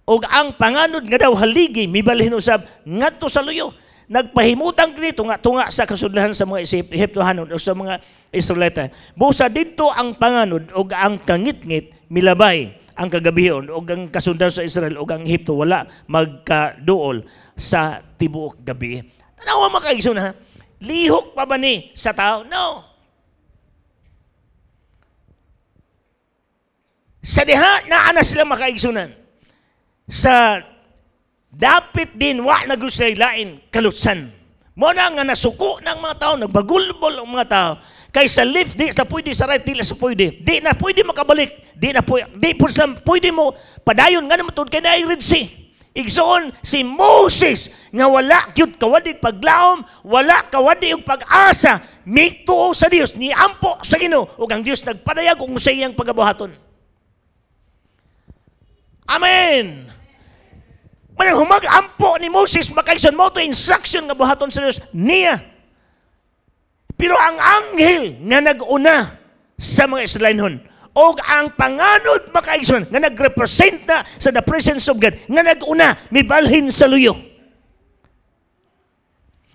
ug ang panganod nga daw haligi mibalhin usab ngadto sa luyo. Nagpahimutang dito nga tunga sa kasundalan sa mga Ehiptohanon o sa mga Israelita. Busa didto ang panganod ug ang kangitngit milabay ang kagabihon o ang kasundan sa Israel o ang Egypto wala magkaduol sa tibuok gabi. Tanawa makaigsoon ha? Lihok pa ba ni sa tao? No. Sa diha, na naana sila makaigsunan. Sa dapit din, wa na gusto lain, kalutsan. Muna nga nasuko ng mga tao, nagbagulbol ang mga tao, Kaysa lift di sa pwede sa right, di na sa pwede. Di na pwede makabalik. Di na pwede, di po sa pwede mo padayon nga naman kay na Red Sea. Igsoon si Moses nga wala gyud kawadi paglaom, wala kawadi og pag-asa mituo sa Dios ni ampo sa Ginoo ug ang Dios nagpadayag og sa iyang pagabuhaton. Amen. Manang humag ampo ni Moses makaisan mo to instruction nga buhaton sa Dios niya pero ang anghel nga naguna sa mga Israelin hon, o ang panganod makaigsoon nga nagrepresent na sa the presence of God nga naguna mibalhin sa luyo.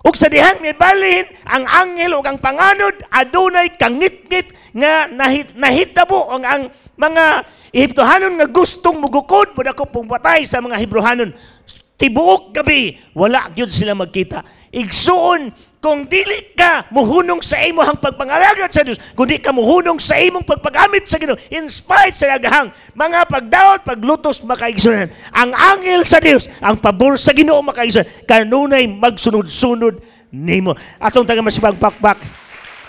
Ug sa dihang mibalhin ang anghel o ang panganod adunay kangitngit nga nahit, nahitabo ang ang mga Ehiptohanon nga gustong mugukod mo ako pumapatay sa mga Hebrohanon. Tibuok gabi, wala gyud sila magkita. Igsuon kung dili ka muhunong sa imo ang pagpangalagad sa Dios, kung di ka muhunong sa imong pagpagamit sa Ginoo, in spite sa nagahang mga pagdaot, paglutos makaigsunan. Ang angel sa Dios, ang pabor sa Ginoo makaigsunan. Kanunay magsunod-sunod nimo. Atong taga masipag pakpak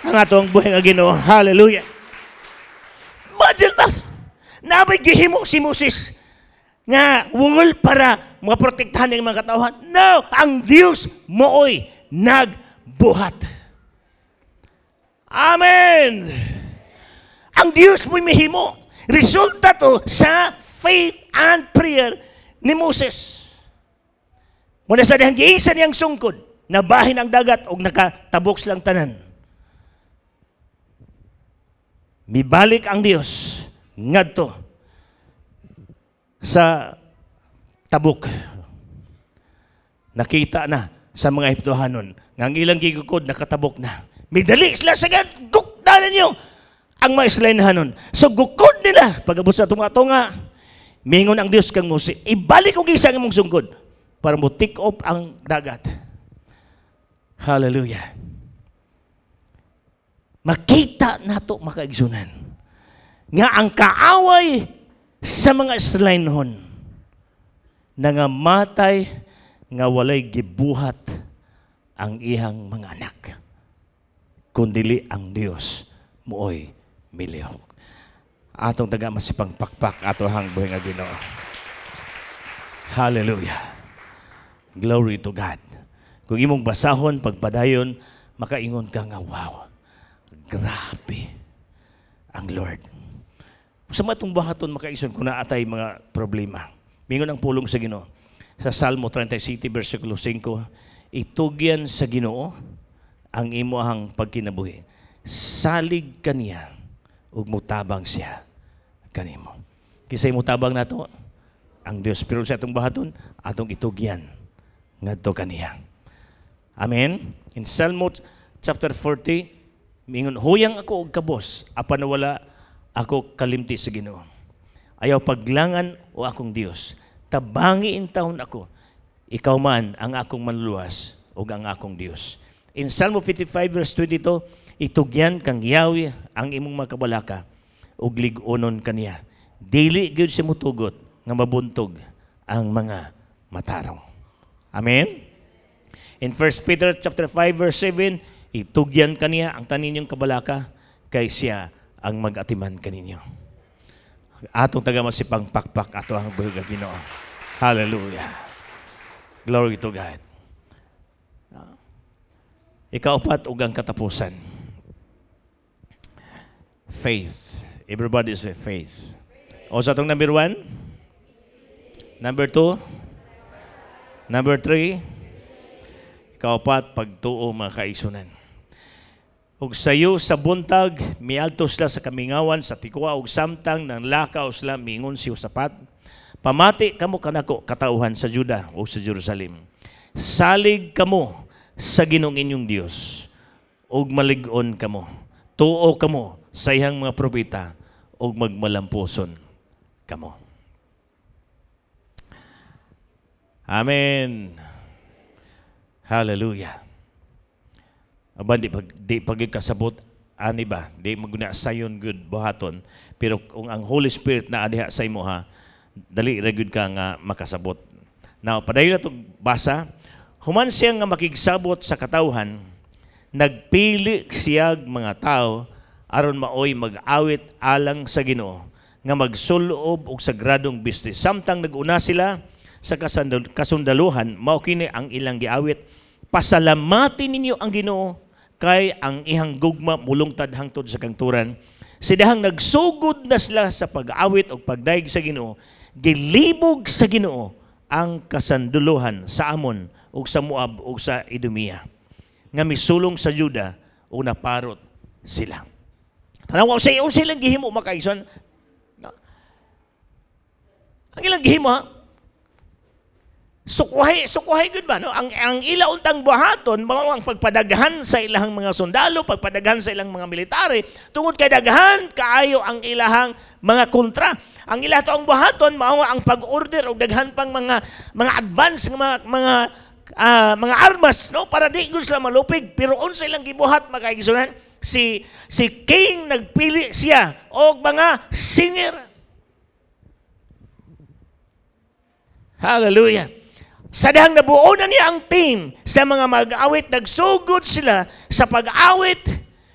ang atong buhay nga Ginoo. Hallelujah. Imagine ba? Nabay gihimo si Moses nga wall para maprotektahan ang mga katawan. No, ang Dios mooy nag buhat. Amen! Ang Diyos mo'y mihimo. Resulta to sa faith and prayer ni Moses. Muna sa dihang giisa niyang sungkod, nabahin ang dagat o nakataboks lang tanan. Mibalik ang Dios ngadto sa tabok. Nakita na sa mga Hiptohanon nga ilang gigukod nakatabok na. Midali sila sa gukdanan niyo ang mga Israelihan nun. So gukod nila, pagabot sa tunga-tunga, mingon ang Dios kang Mose, ibalik og isa imong sungkod para mo take off ang dagat. Hallelujah. Makita nato makaigsunan nga ang kaaway sa mga nga matay nga walay gibuhat ang iyang mga anak, kundili ang Dios muoy milihok. Atong taga masipang pakpak ato hang buhay nga Ginoo. Hallelujah. Glory to God. Kung imong basahon pagpadayon, makaingon ka nga wow. Grabe ang Lord. Sa matong bahaton makaison kung naatay mga problema. Mingon ang pulong sa Ginoo. Sa Salmo 37 versikulo 5, itugyan sa Ginoo ang imuhang pagkinabuhi. Salig kaniya ug mutabang siya kanimo. Kisay mutabang nato ang Dios pero sa atong bahaton atong itugyan ngadto kaniya. Amen. In Psalm chapter 40 mingon huyang ako og kabos apan wala ako kalimti sa Ginoo. Ayaw paglangan o akong Dios. Tabangi in taon ako ikaw man ang akong manluwas o ang akong Dios. In Psalm 55 verse 22, itugyan kang Yahweh ang imong makabalaka ug ligunon kaniya. Dili gyud si mutugot nga mabuntog ang mga matarong. Amen. In 1 Peter chapter 5 verse 7, itugyan kaniya ang kaninyong kabalaka kay siya ang magatiman kaninyo. Atong taga masipang pakpak ato ang buhiga Ginoo. Hallelujah. Glory to God. Ikaapat ug ang katapusan. Faith. Everybody say faith. O sa itong number one? Number two? Number three? Ikaapat, pagtuo mga kaisunan. Ug sayo sa buntag, mialto sila sa kamingawan, sa tikuha ug samtang ng lakaw sila mingon si usapat Pamati kamo kanako katauhan sa Juda o sa Jerusalem. Salig kamo sa Ginoong inyong Dios ug malig-on kamo. Tuo kamo sa iyang mga propeta ug magmalampuson kamo. Amen. Hallelujah. Aba, di, pag, di pagkasabot, ani ba? Di maguna sayon good buhaton. Pero kung ang Holy Spirit na adiha sa imo ha, dali ra gyud ka nga makasabot. Now, padayon na itong basa, human siya nga makigsabot sa katawhan, nagpili siyag mga tao aron maoy mag-awit alang sa Ginoo nga magsulob og sagradong business. Samtang naguna sila sa kasundaluhan, mao kini ang ilang giawit, pasalamatin ninyo ang Ginoo kay ang ihang gugma mulungtad hangtod sa kangturan. Sidahang nagsugod na sila sa pag-awit o pagdaig sa Ginoo, gilibog sa Ginoo ang kasanduluhan sa Amon ug sa Moab ug sa Idumea nga misulong sa Juda ug naparot sila. Tanaw sa iyo silang gihimo makaison. Ang ilang gihimo ha? Sukuhay, sukuhay gud ba no? Ang ang ila untang buhaton mao ang pagpadaghan sa ilang mga sundalo, pagpadaghan sa ilang mga military tungod kay daghan kaayo ang ilahang mga kontra ang ila taong buhaton mao ang pag-order og daghan pang mga mga advance nga mga mga uh, mga armas no para di gusto sila malupig pero unsa ilang gibuhat mga si si king nagpili siya og mga singer Hallelujah. Sa dahang nabuunan niya ang team sa mga mag-awit, nagsugod sila sa pag-awit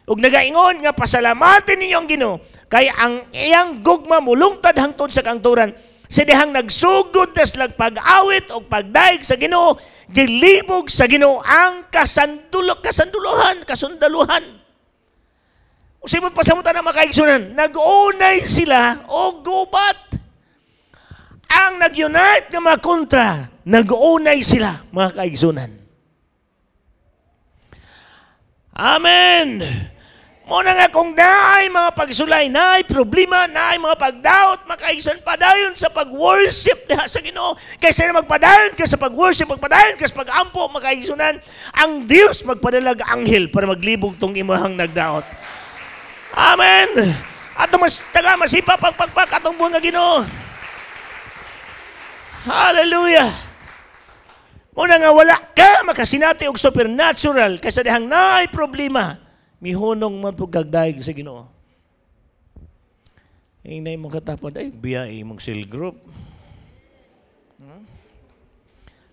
Ug nagaingon nga pasalamaten ninyo ang Ginoo kay ang iyang gugma mulungtad hangtod sa kangturan sa dihang nagsugod na silang pag-awit o pagdaig sa Ginoo, gilibog sa Ginoo ang kasandulo, kasanduluhan, kasundaluhan. Usimot pa sa mutan ang makaigsunan, nag-unay sila o gubat. Ang nag-unite ng mga kontra, nag-unay sila mga kaigsunan. Amen! Muna nga kung naay mga pagsulay, naay problema, naay mga pagdaot, makaigsan padayon sa pag-worship diha sa Ginoo. Kaysa na magpadayon ka sa pag-worship, magpadayon ka pag-ampo, makaigsunan ang Dios magpadalag anghel para maglibog tong imahang nagdaot. Amen. At mas taga masipa pagpagpak atong buong nga Ginoo. Hallelujah. Muna nga wala ka makasinati og supernatural kaysa dihang naay problema mihunong man pug sa Ginoo. Inay mo katapod ay biyay imong cell group. Hmm?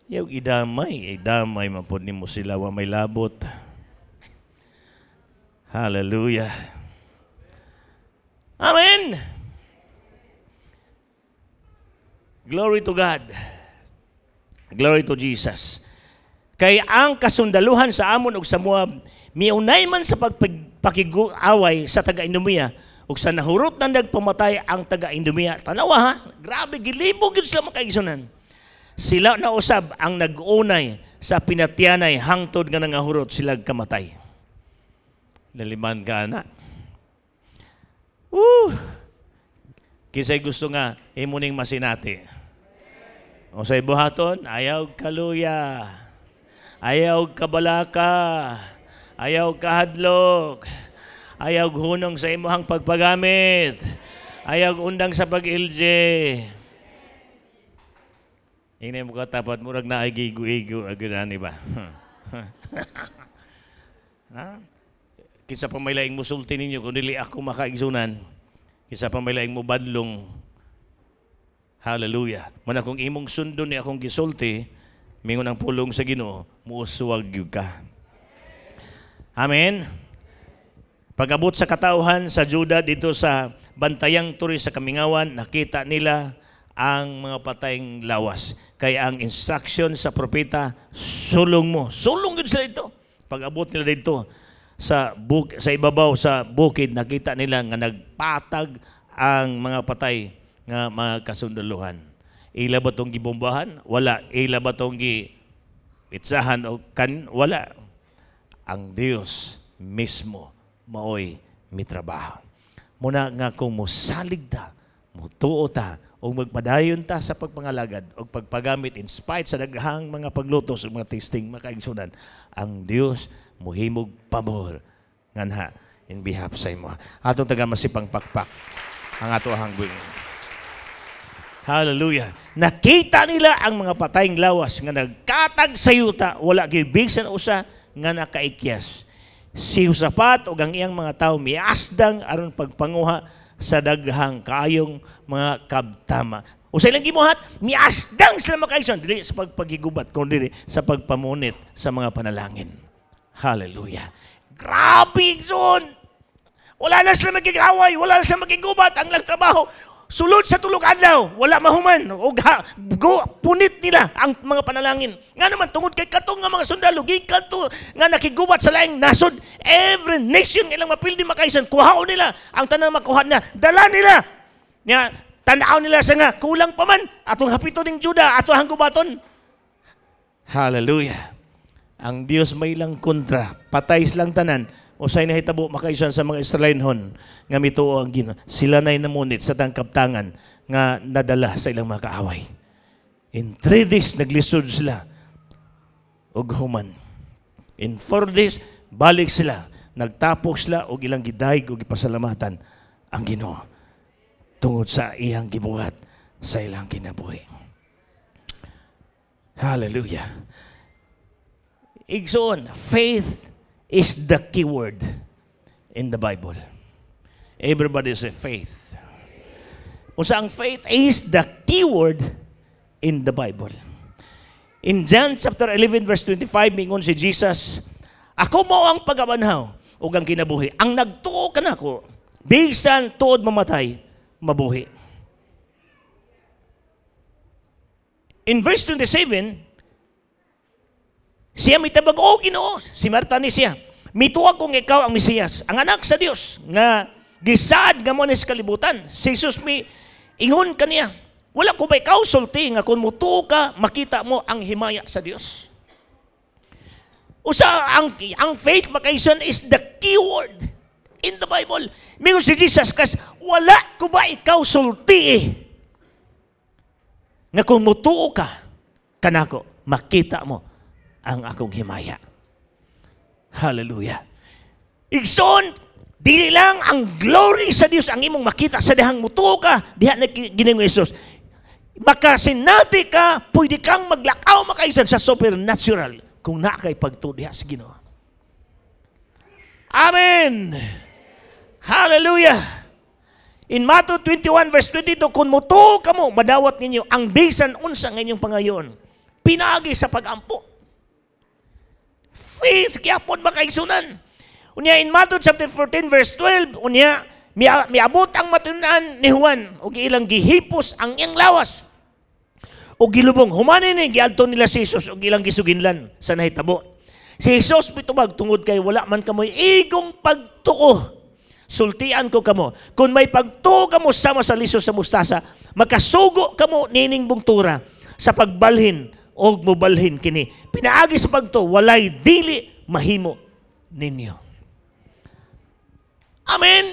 Yaw idamay, idamay man pud nimo sila wa may labot. Hallelujah. Amen. Glory to God. Glory to Jesus. Kay ang kasundaluhan sa Amon ug sa Moab miunay man sa pagpakiguaway sa taga-Indomiya ug sa nahurot na nagpamatay ang taga-Indomiya. Tanawa ha, grabe gilibog gyud sa makaigsoonan. Sila na usab ang nag-unay sa pinatyanay hangtod nga nangahurot sila kamatay. Naliman ka ana. Woo! Kisay gusto nga imuning masinati. O sa ibuhaton, ayaw kaluya, ayaw kabalaka, ayaw kahadlok, ayaw hunong sa imuhang pagpagamit, ayaw undang sa pag-ilje. Ingin mo katapat mo, rag naigigo-igo, agunan, iba. ha? Kisa pa may laing musulti ninyo, kung dili ako makaigsunan, kisa pa may laing mubadlong, Hallelujah. Muna kung imong sundo ni akong gisulti, mingon ang pulong sa Ginoo, muuswag gyud ka. Amen. Pagabot sa katauhan sa Juda dito sa Bantayang Turi sa Kamingawan, nakita nila ang mga patayng lawas. Kaya ang instruction sa propeta, sulong mo. Sulong yun sila dito. Pag-abot nila dito sa, buk- sa ibabaw sa bukid, nakita nila nga nagpatag ang mga patay nga magkasundalohan. Ila ba tong gibombahan? Wala. Ila ba tong gi pitsahan o kan? Wala. Ang Dios mismo maoy mitrabaho. Muna nga kung musalig ta, mutuo ta, o magpadayon ta sa pagpangalagad o pagpagamit in spite sa daghang mga paglutos o mga testing, makaigsunan, ang Dios muhimog pabor nganha in behalf sa imo. Atong taga masipang pakpak ang ato hangguin. Hallelujah. Nakita nila ang mga patayng lawas nga nagkatag sa yuta, wala gibig sa usa nga nakaikyas. Si Husapat o ang iyang mga tao miasdang aron pagpanguha sa daghang kaayong mga kabtama. O sa ilang gibuhat, miasdang sila makaison dili sa pagpagigubat kundi sa pagpamunit sa mga panalangin. Hallelujah. Grabe, Zon! Wala na sila magigaway, wala na sila magigubat, ang nagtrabaho, sulod sa tulog adlaw, wala mahuman, o go, punit nila ang mga panalangin. Nga naman, tungod kay katong nga mga sundalo, gikan to, nga nakigubat sa laing nasod, every nation ilang mapildi makaisan, kuhao nila, ang tanang makuha na, dala nila, nga, tanaw nila sa nga, kulang pa man, atong hapito ning Juda, ato ang gubaton. Hallelujah. Ang Dios may lang kontra, patay lang tanan, usay nahitabo makaisan sa mga Israelhon nga mituo ang Ginoo. Sila nay namunit sa tangkaptangan nga nadala sa ilang mga kaaway. In three days, naglisod sila og human. In four days, balik sila. Nagtapok sila og ilang gidayg og gipasalamatan ang Ginoo tungod sa iyang gibuhat sa ilang kinabuhi. Hallelujah. Igsoon, faith is the key word in the Bible. Everybody say faith. Kung ang faith is the key word in the Bible. In John chapter 11 verse 25 mingon si Jesus, Ako mo ang pagabanhaw ug ang kinabuhi. Ang nagtuo kanako bisan tuod mamatay mabuhi. In verse 27, siya may tabag, oh, Ginoo, si Marta ni siya. Mituwa kung ikaw ang Mesiyas, ang anak sa Dios nga gisaad nga sa kalibutan. Si Jesus mi ingon kaniya. Wala ko ba ikaw sulti nga kung mutuo ka, makita mo ang himaya sa Dios. Usa ang ang faith vacation is the keyword in the Bible. Mingon si Jesus Christ, wala ko ba ikaw sulti eh? Nga kung mutuo ka, kanako, makita mo ang akong himaya. Hallelujah. Igsoon, dili lang ang glory sa Dios ang imong makita sa dihang mutuo ka diha na gining Maka Makasinati ka, pwede kang maglakaw makaisan sa supernatural kung na kay pagtudiha sa Ginoo. Amen. Hallelujah. In Matthew 21 verse 22, kung mutuo ka mo, madawat ninyo ang bisan unsa ng inyong pangayon. Pinagi sa pagampo faith gyapon makaigsunan. Unya in Matthew chapter 14 verse 12, unya miabot ang matunan ni Juan og ilang gihipos ang iyang lawas. Ug gilubong humani ni giadto nila si Jesus ug ilang gisuginlan sa nahitabo. Si Jesus pitubag tungod kay wala man kamoy igong pagtuo. Sultian ko kamo. Kung may pagtuo kamo sama sa liso sa mustasa, makasugo kamo nining bungtura sa pagbalhin og mobalhin kini. Pinaagi sa pagto, walay dili mahimo ninyo. Amen.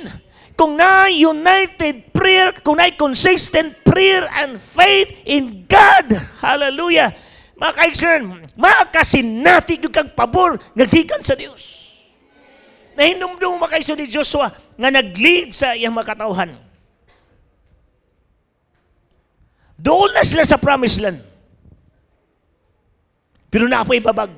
Kung na united prayer, kung na consistent prayer and faith in God. Hallelujah. Mga kaigsern, makasinatig yung kang pabor ngagikan sa Dios. Nahinumdum mga kaigsern ni Joshua nga nag-lead sa iyang makatauhan. Doon na sila sa promised land. Pero napoy babag.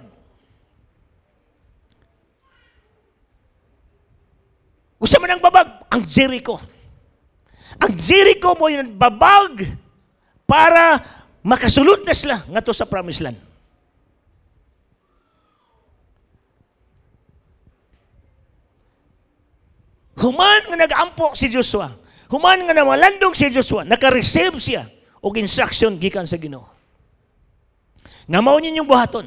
Usa man ang babag, ang Jericho. Ang Jericho mo yung babag para makasulod na sila ngato sa promised land. Human nga nag-ampo si Joshua, human nga namalandong si Joshua, naka-receive siya og instruction gikan sa Ginoo na mao ninyong buhaton.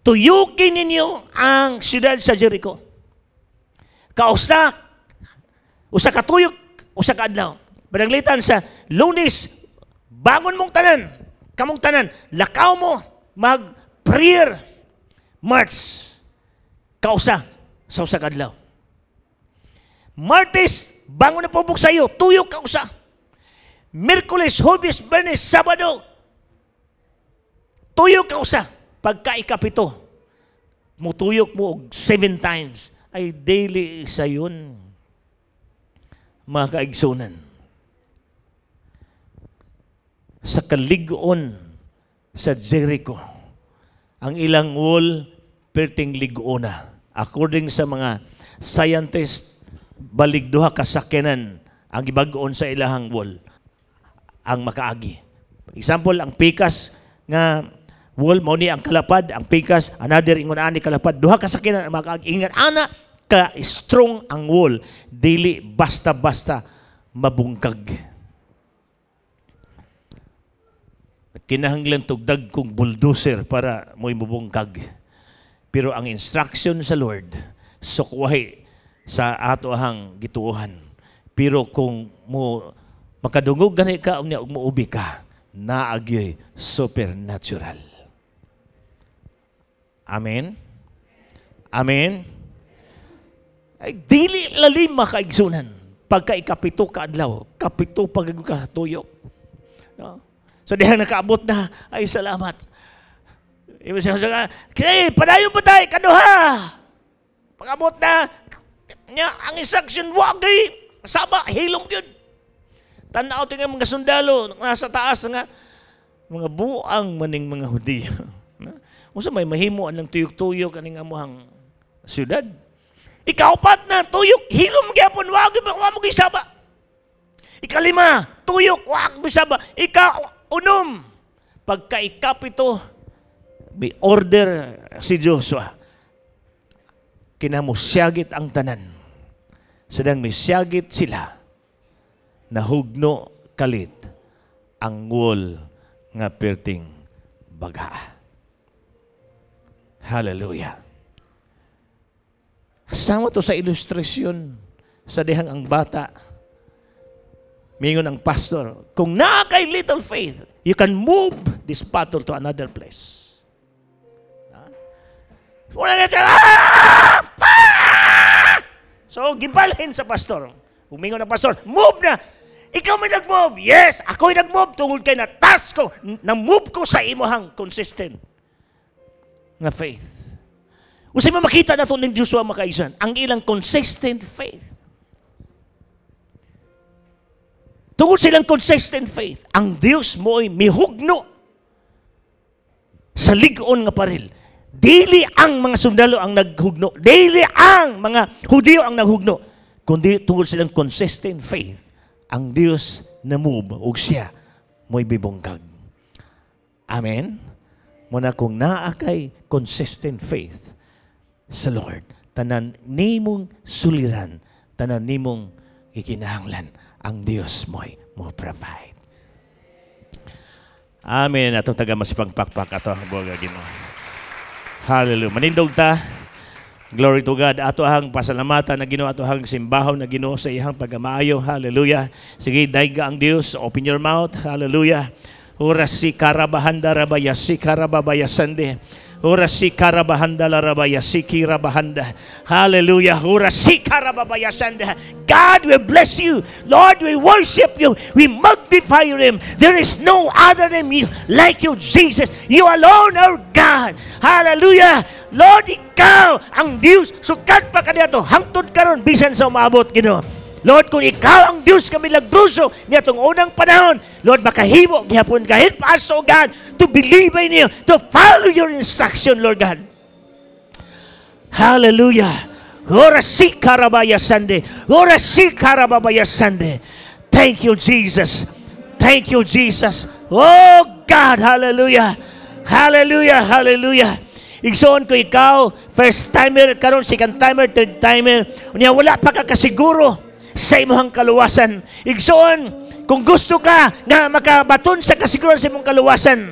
Tuyukin ninyo ang siyudad sa Jericho. Kausa, usa ka tuyok, usa ka adlaw. Panaglitan sa lunes, bangon mong tanan, kamong tanan, lakaw mo, mag-prayer march. Kausa, sa usa ka adlaw. Martes, bangon na pubok sa iyo, tuyok kausa. Merkules, Hobbies, Bernes, Sabado, tuyok ka usa pagka ikapito mutuyok mo og seven times ay daily isa yun mga kaigsunan sa kaligon sa Jericho ang ilang wall perting ligona according sa mga scientist baligduha kasakyanan ang gibag-on sa ilahang wall ang makaagi example ang pikas nga Wall mo ni ang kalapad, ang pikas, another ingon ani kalapad. Duha ka sakit na makag-ingat ana ka strong ang wall, dili basta-basta mabungkag. kinahanglan tugdag kong bulldozer para mo mabungkag. Pero ang instruction sa Lord, sukwahi sa ato hang gituuhan. Pero kung mo makadungog gani ka, unya og ka, naagyoy supernatural. Amen? Amen? Ay, dili lalim makaigsunan pagka ikapito ka adlaw, kapito pagago tuyo. No? So dihang nakaabot na, ay salamat. Ibig sabihin sa kay padayon pa tayo kaduha. Pagabot na nya ang instruction wa kay saba hilom gyud. Tan-aw tingay mga sundalo nasa taas nga mga buang maning mga Hudiyo. Musa may mahimo ng tuyok-tuyok kaning amuhang syudad. Ikaw pat na tuyok, hilom gyapon wag mo mo gisaba. Ikalima, tuyok wag mo saba. Ika unom. Pagka ikapito, may order si Joshua. Kinamusyagit ang tanan. Sadang misyagit sila nahugno kalit ang wall nga perting baga. Hallelujah. Sama to sa ilustrasyon sa dehang ang bata. Mingon ang pastor, kung na kay little faith, you can move this battle to another place. Una nga siya, ah! So, gibalhin sa pastor. Umingon ang pastor, move na! Ikaw may nag-move! Yes, ako'y nag-move tungod kay na task ko, na-move ko sa imuhang consistent nga faith. Usay mo makita nato ni Joshua makaisan, ang ilang consistent faith. Tungod silang consistent faith, ang Dios mo'y mihugno sa ligon nga paril. Dili ang mga sundalo ang naghugno. Dili ang mga Hudyo ang naghugno. Kundi tungod silang consistent faith, ang Dios na move og siya mo'y bibungkag. Amen? Muna kung naa kay consistent faith sa Lord. Tanan nimong suliran, tanan nimong ikinahanglan ang Dios mo'y mo provide. Amen. Atong taga masipagpakpak ato ang buga Ginoo. Hallelujah. Manindog ta. Glory to God. Ato ang pasalamatan na Ginoo, ato ang simbahaw na Ginoo sa iyang pagamaayo. Hallelujah. Sige, daiga ang Dios. Open your mouth. Hallelujah. Oras si karabahanda rabayas, si karababayasande. Hallelujah. Ora si karabahanda larabaya si kirabahanda. Hallelujah. Ora si karababaya God will bless you. Lord, we worship you. We magnify him. There is no other name you, like you, Jesus. You alone our oh God. Hallelujah. Lord, ikaw ang Dios. Sukat pa ka dito. Hangtod ka Bisan sa umabot, Ginoo. Lord, kung ikaw ang Diyos kami lagruso niya itong unang panahon, Lord, makahibo gihapon ka. Help God, to believe in you, to follow your instruction, Lord God. Hallelujah. Ora si karabaya sande. Ora si karababaya sande. Thank you, Jesus. Thank you, Jesus. Oh, God. Hallelujah. Hallelujah. Hallelujah. Igsoon ko ikaw, first timer, karon second timer, third timer. Unya, wala pa ka kasiguro sa imong kaluwasan. Igsoon, kung gusto ka nga makabaton sa kasiguran sa imong kaluwasan,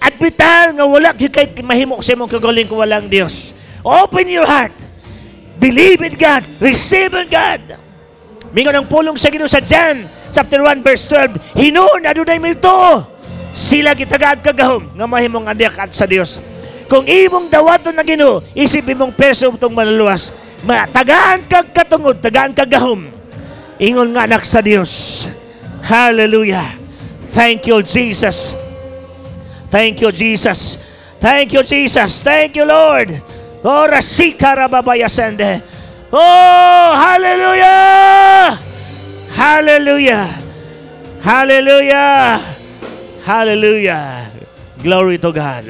at bital nga wala kay mahimok sa imong kagaling kung walang Dios. Open your heart. Believe in God. Receive in God. Mingon ang pulong sa Ginoo sa John chapter 1 verse 12. Hinuon adunay milto. Sila gitagaad kagahom nga mahimong andiak at sa Dios. Kung imong dawaton na Ginoo, isip imong perso utong malaluwas Tagaan kag katungod, tagaan kag gahom. Ingon nga anak sa Dios. Hallelujah. Thank you, Jesus. Thank you, Jesus. Thank you, Jesus. Thank you, Lord. Ora sikarababaya Oh, hallelujah! Hallelujah! Hallelujah! Hallelujah! Glory to God.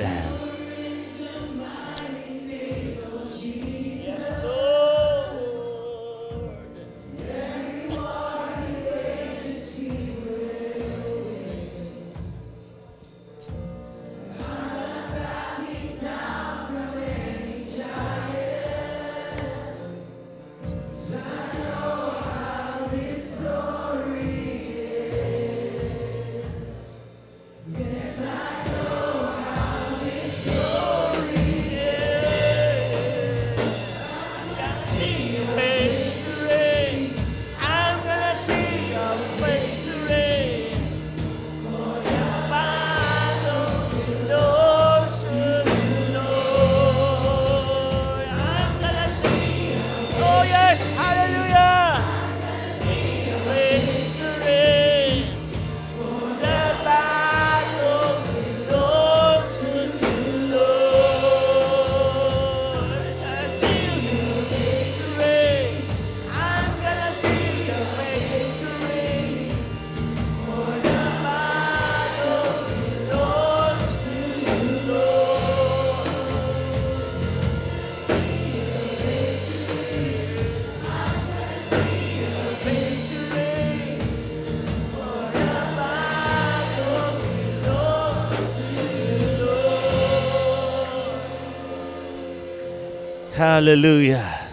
Hallelujah.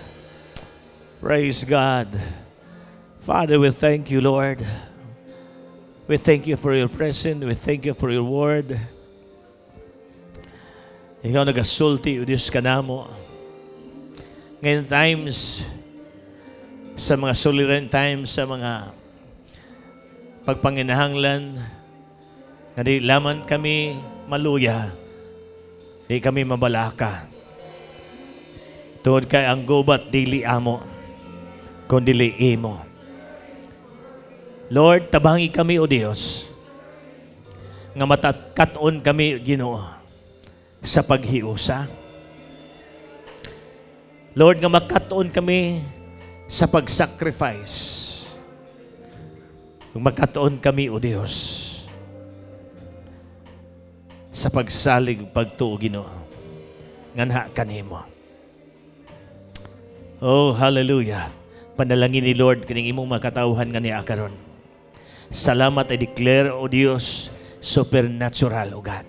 Praise God. Father, we thank you, Lord. We thank you for your presence. We thank you for your word. Ikaw nagasulti, o Diyos ka namo. Ngayon times, sa mga suliran times, sa mga pagpanginahanglan, na di laman kami maluya, di kami mabalaka. Tungod kay ang gubat dili amo, kundili imo. Lord, tabangi kami o Dios, nga matatkaton kami, Ginoo, sa paghiusa. Lord, nga makatoon kami sa pagsacrifice. Magkatoon kami, O Diyos, sa pagsalig pagtuo, Ginoo, nganha kanimo. Oh, hallelujah. Panalangin ni Lord kining imong makatauhan nga niya karon. Salamat I declare o Dios supernatural o God.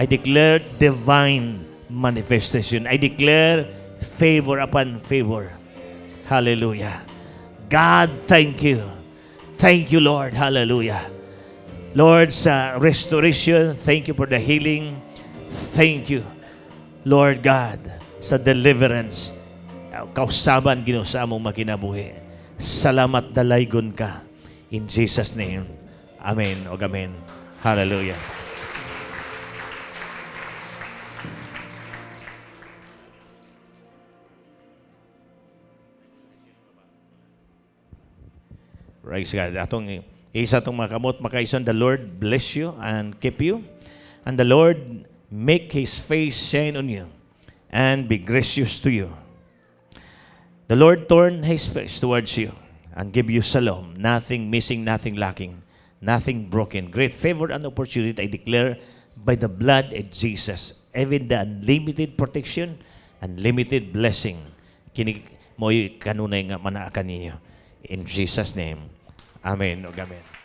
I declare divine manifestation. I declare favor upon favor. Hallelujah. God, thank you. Thank you, Lord. Hallelujah. Lord, sa restoration, thank you for the healing. Thank you, Lord God, sa deliverance kausaban ginoo sa among makinabuhi. Salamat dalaygon ka. In Jesus name. Amen. O amen. Hallelujah. Praise God. Atong isa itong mga kamot, makaison, the Lord bless you and keep you. And the Lord make His face shine on you and be gracious to you. The Lord turn His face towards you and give you shalom, nothing missing, nothing lacking, nothing broken. Great favor and opportunity, I declare, by the blood of Jesus. Even the unlimited protection, unlimited blessing, kinig mo'y kanunay nga manaakan ninyo. In Jesus' name, Amen. Amen.